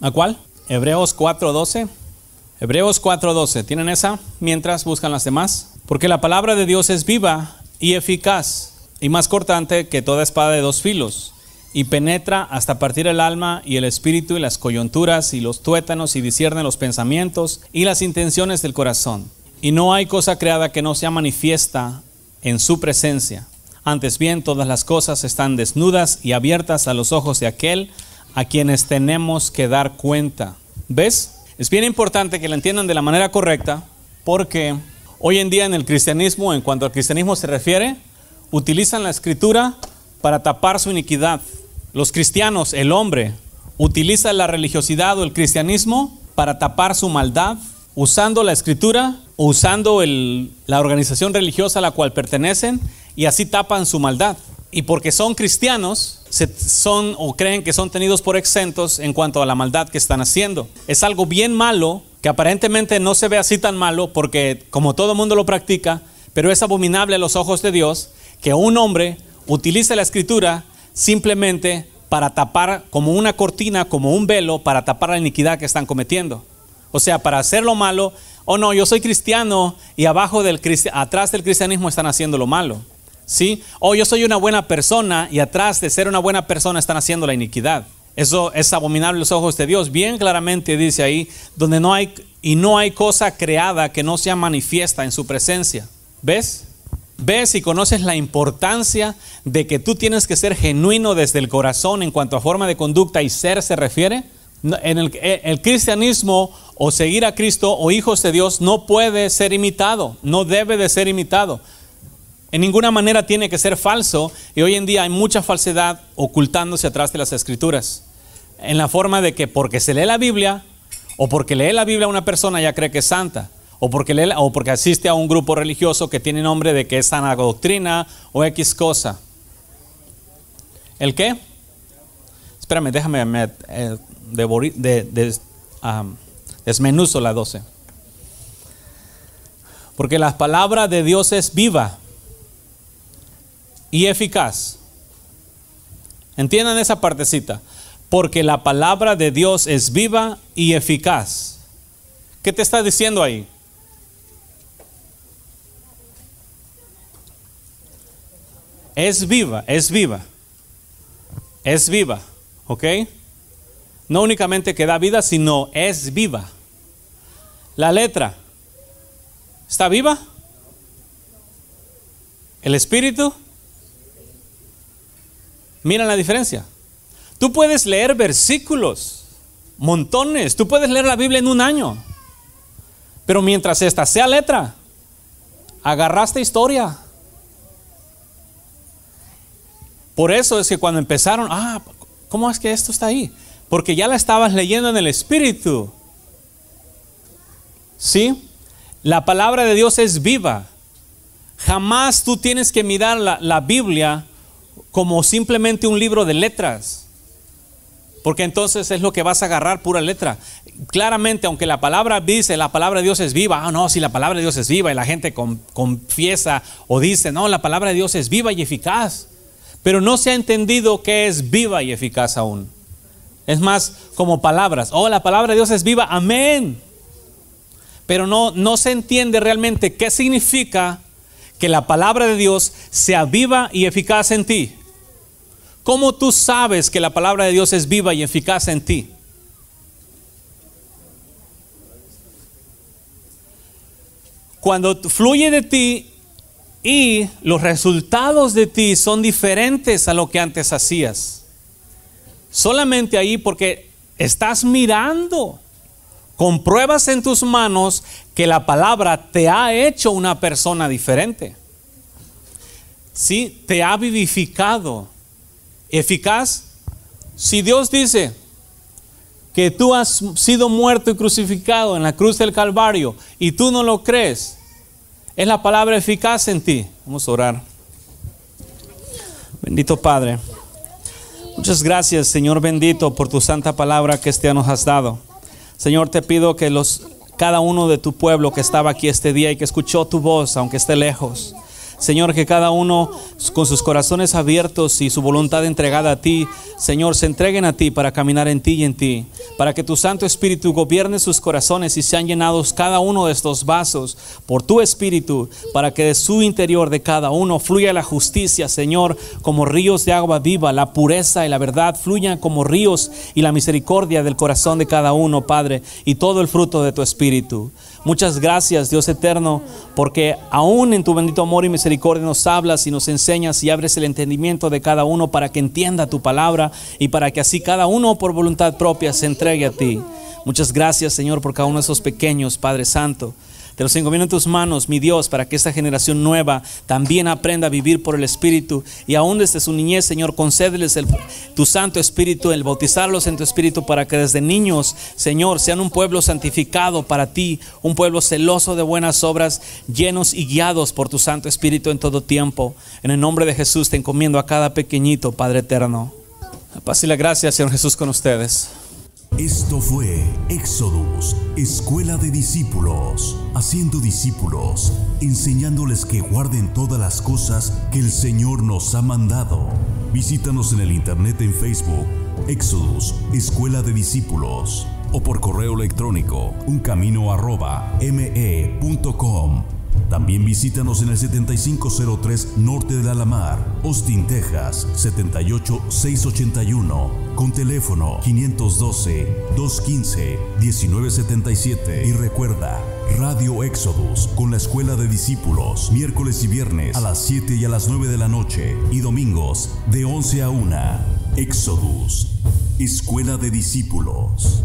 ¿A cuál? Hebreos 4.12. Hebreos 4.12. ¿Tienen esa? Mientras buscan las demás. Porque la palabra de Dios es viva y eficaz y más cortante que toda espada de dos filos y penetra hasta partir el alma y el espíritu y las coyunturas y los tuétanos y discierne los pensamientos y las intenciones del corazón. Y no hay cosa creada que no sea manifiesta en su presencia. Antes bien, todas las cosas están desnudas y abiertas a los ojos de aquel a quienes tenemos que dar cuenta. ¿Ves? Es bien importante que la entiendan de la manera correcta porque hoy en día en el cristianismo, en cuanto al cristianismo se refiere, utilizan la escritura para tapar su iniquidad. Los cristianos, el hombre, utiliza la religiosidad o el cristianismo para tapar su maldad, usando la escritura usando la organización religiosa a la cual pertenecen y así tapan su maldad. Y porque son cristianos, se son o creen que son tenidos por exentos en cuanto a la maldad que están haciendo. Es algo bien malo, que aparentemente no se ve así tan malo, porque como todo mundo lo practica, pero es abominable a los ojos de Dios que un hombre utilice la escritura simplemente para tapar como una cortina, como un velo, para tapar la iniquidad que están cometiendo. O sea, para hacerlo lo malo, oh no, yo soy cristiano y abajo del atrás del cristianismo están haciendo lo malo. ¿Sí? O oh, yo soy una buena persona y atrás de ser una buena persona están haciendo la iniquidad. Eso es abominable los ojos de Dios. Bien claramente dice ahí, donde no hay y no hay cosa creada que no sea manifiesta en su presencia. ¿Ves? ves y conoces la importancia de que tú tienes que ser genuino desde el corazón en cuanto a forma de conducta y ser se refiere, en eh, el, cristianismo o seguir a Cristo o hijos de Dios no puede ser imitado, no debe de ser imitado. En ninguna manera tiene que ser falso y hoy en día hay mucha falsedad ocultándose atrás de las escrituras. En la forma de que porque se lee la Biblia o porque lee la Biblia una persona ya cree que es santa o porque, lee, o porque asiste a un grupo religioso que tiene nombre de que es sana doctrina o X cosa. ¿El qué? Espérame, déjame... Eh, de, de, la 12. Porque la palabra de Dios es viva y eficaz. Entiendan esa partecita. Porque la palabra de Dios es viva y eficaz. ¿Qué te está diciendo ahí? Es viva, es viva. Es viva, ¿ok? No únicamente que da vida, sino es viva. La letra, ¿está viva? ¿El espíritu? Mira la diferencia. Tú puedes leer versículos, montones, tú puedes leer la Biblia en un año, pero mientras esta sea letra, agarraste historia. Por eso es que cuando empezaron, ah, ¿cómo es que esto está ahí? porque ya la estabas leyendo en el Espíritu. ¿Sí? La palabra de Dios es viva. Jamás tú tienes que mirar la, Biblia como simplemente un libro de letras. Porque entonces es lo que vas a agarrar, pura letra. Claramente, aunque la palabra dice, la palabra de Dios es viva, ah, no, si la palabra de Dios es viva y la gente confiesa o dice, no, la palabra de Dios es viva y eficaz. Pero no se ha entendido que es viva y eficaz aún. Es más como palabras. Oh, la palabra de Dios es viva. Amén. Pero no, no se entiende realmente qué significa que la palabra de Dios sea viva y eficaz en ti. ¿Cómo tú sabes que la palabra de Dios es viva y eficaz en ti? Cuando fluye de ti y los resultados de ti son diferentes a lo que antes hacías. Solamente ahí porque estás mirando con pruebas en tus manos que la palabra te ha hecho una persona diferente. Sí, te ha vivificado. Eficaz. Si Dios dice que tú has sido muerto y crucificado en la cruz del Calvario y tú no lo crees, es la palabra eficaz en ti. Vamos a orar. Bendito Padre. Muchas gracias, Señor bendito, por tu santa palabra que este año nos has dado. Señor, te pido que los, cada uno de tu pueblo que estaba aquí este día y que escuchó tu voz, aunque esté lejos, Señor, que cada uno con sus corazones abiertos y su voluntad entregada a ti, Señor, se entreguen a ti para caminar en ti y en ti, para que tu Santo Espíritu gobierne sus corazones y sean llenados cada uno de estos vasos por tu Espíritu, para que de su interior de cada uno fluya la justicia, Señor, como ríos de agua viva, la pureza y la verdad fluyan como ríos y la misericordia del corazón de cada uno, Padre, y todo el fruto de tu Espíritu. Muchas gracias, Dios eterno, porque aún en tu bendito amor y misericordia nos hablas y nos enseñas y abres el entendimiento de cada uno para que entienda tu palabra y para que así cada uno por voluntad propia se entregue a ti. Muchas gracias, Señor, por cada uno de esos pequeños, Padre Santo te los encomiendo en tus manos, mi Dios, para que esta generación nueva también aprenda a vivir por el Espíritu. Y aún desde su niñez, Señor, concédeles el, tu Santo Espíritu, el bautizarlos en tu Espíritu, para que desde niños, Señor, sean un pueblo santificado para ti, un pueblo celoso de buenas obras, llenos y guiados por tu Santo Espíritu en todo tiempo. En el nombre de Jesús te encomiendo a cada pequeñito, Padre eterno. La paz y la gracia, Señor Jesús, con ustedes. Esto fue Exodus, Escuela de Discípulos, haciendo discípulos, enseñándoles que guarden todas las cosas que el Señor nos ha mandado. Visítanos en el Internet en Facebook, Exodus, Escuela de Discípulos, o por correo electrónico, uncamino.me.com. También visítanos en el 7503 Norte de Alamar, Austin, Texas 78681, con teléfono 512-215-1977. Y recuerda, Radio Éxodus con la Escuela de Discípulos, miércoles y viernes a las 7 y a las 9 de la noche y domingos de 11 a 1. Éxodus, Escuela de Discípulos.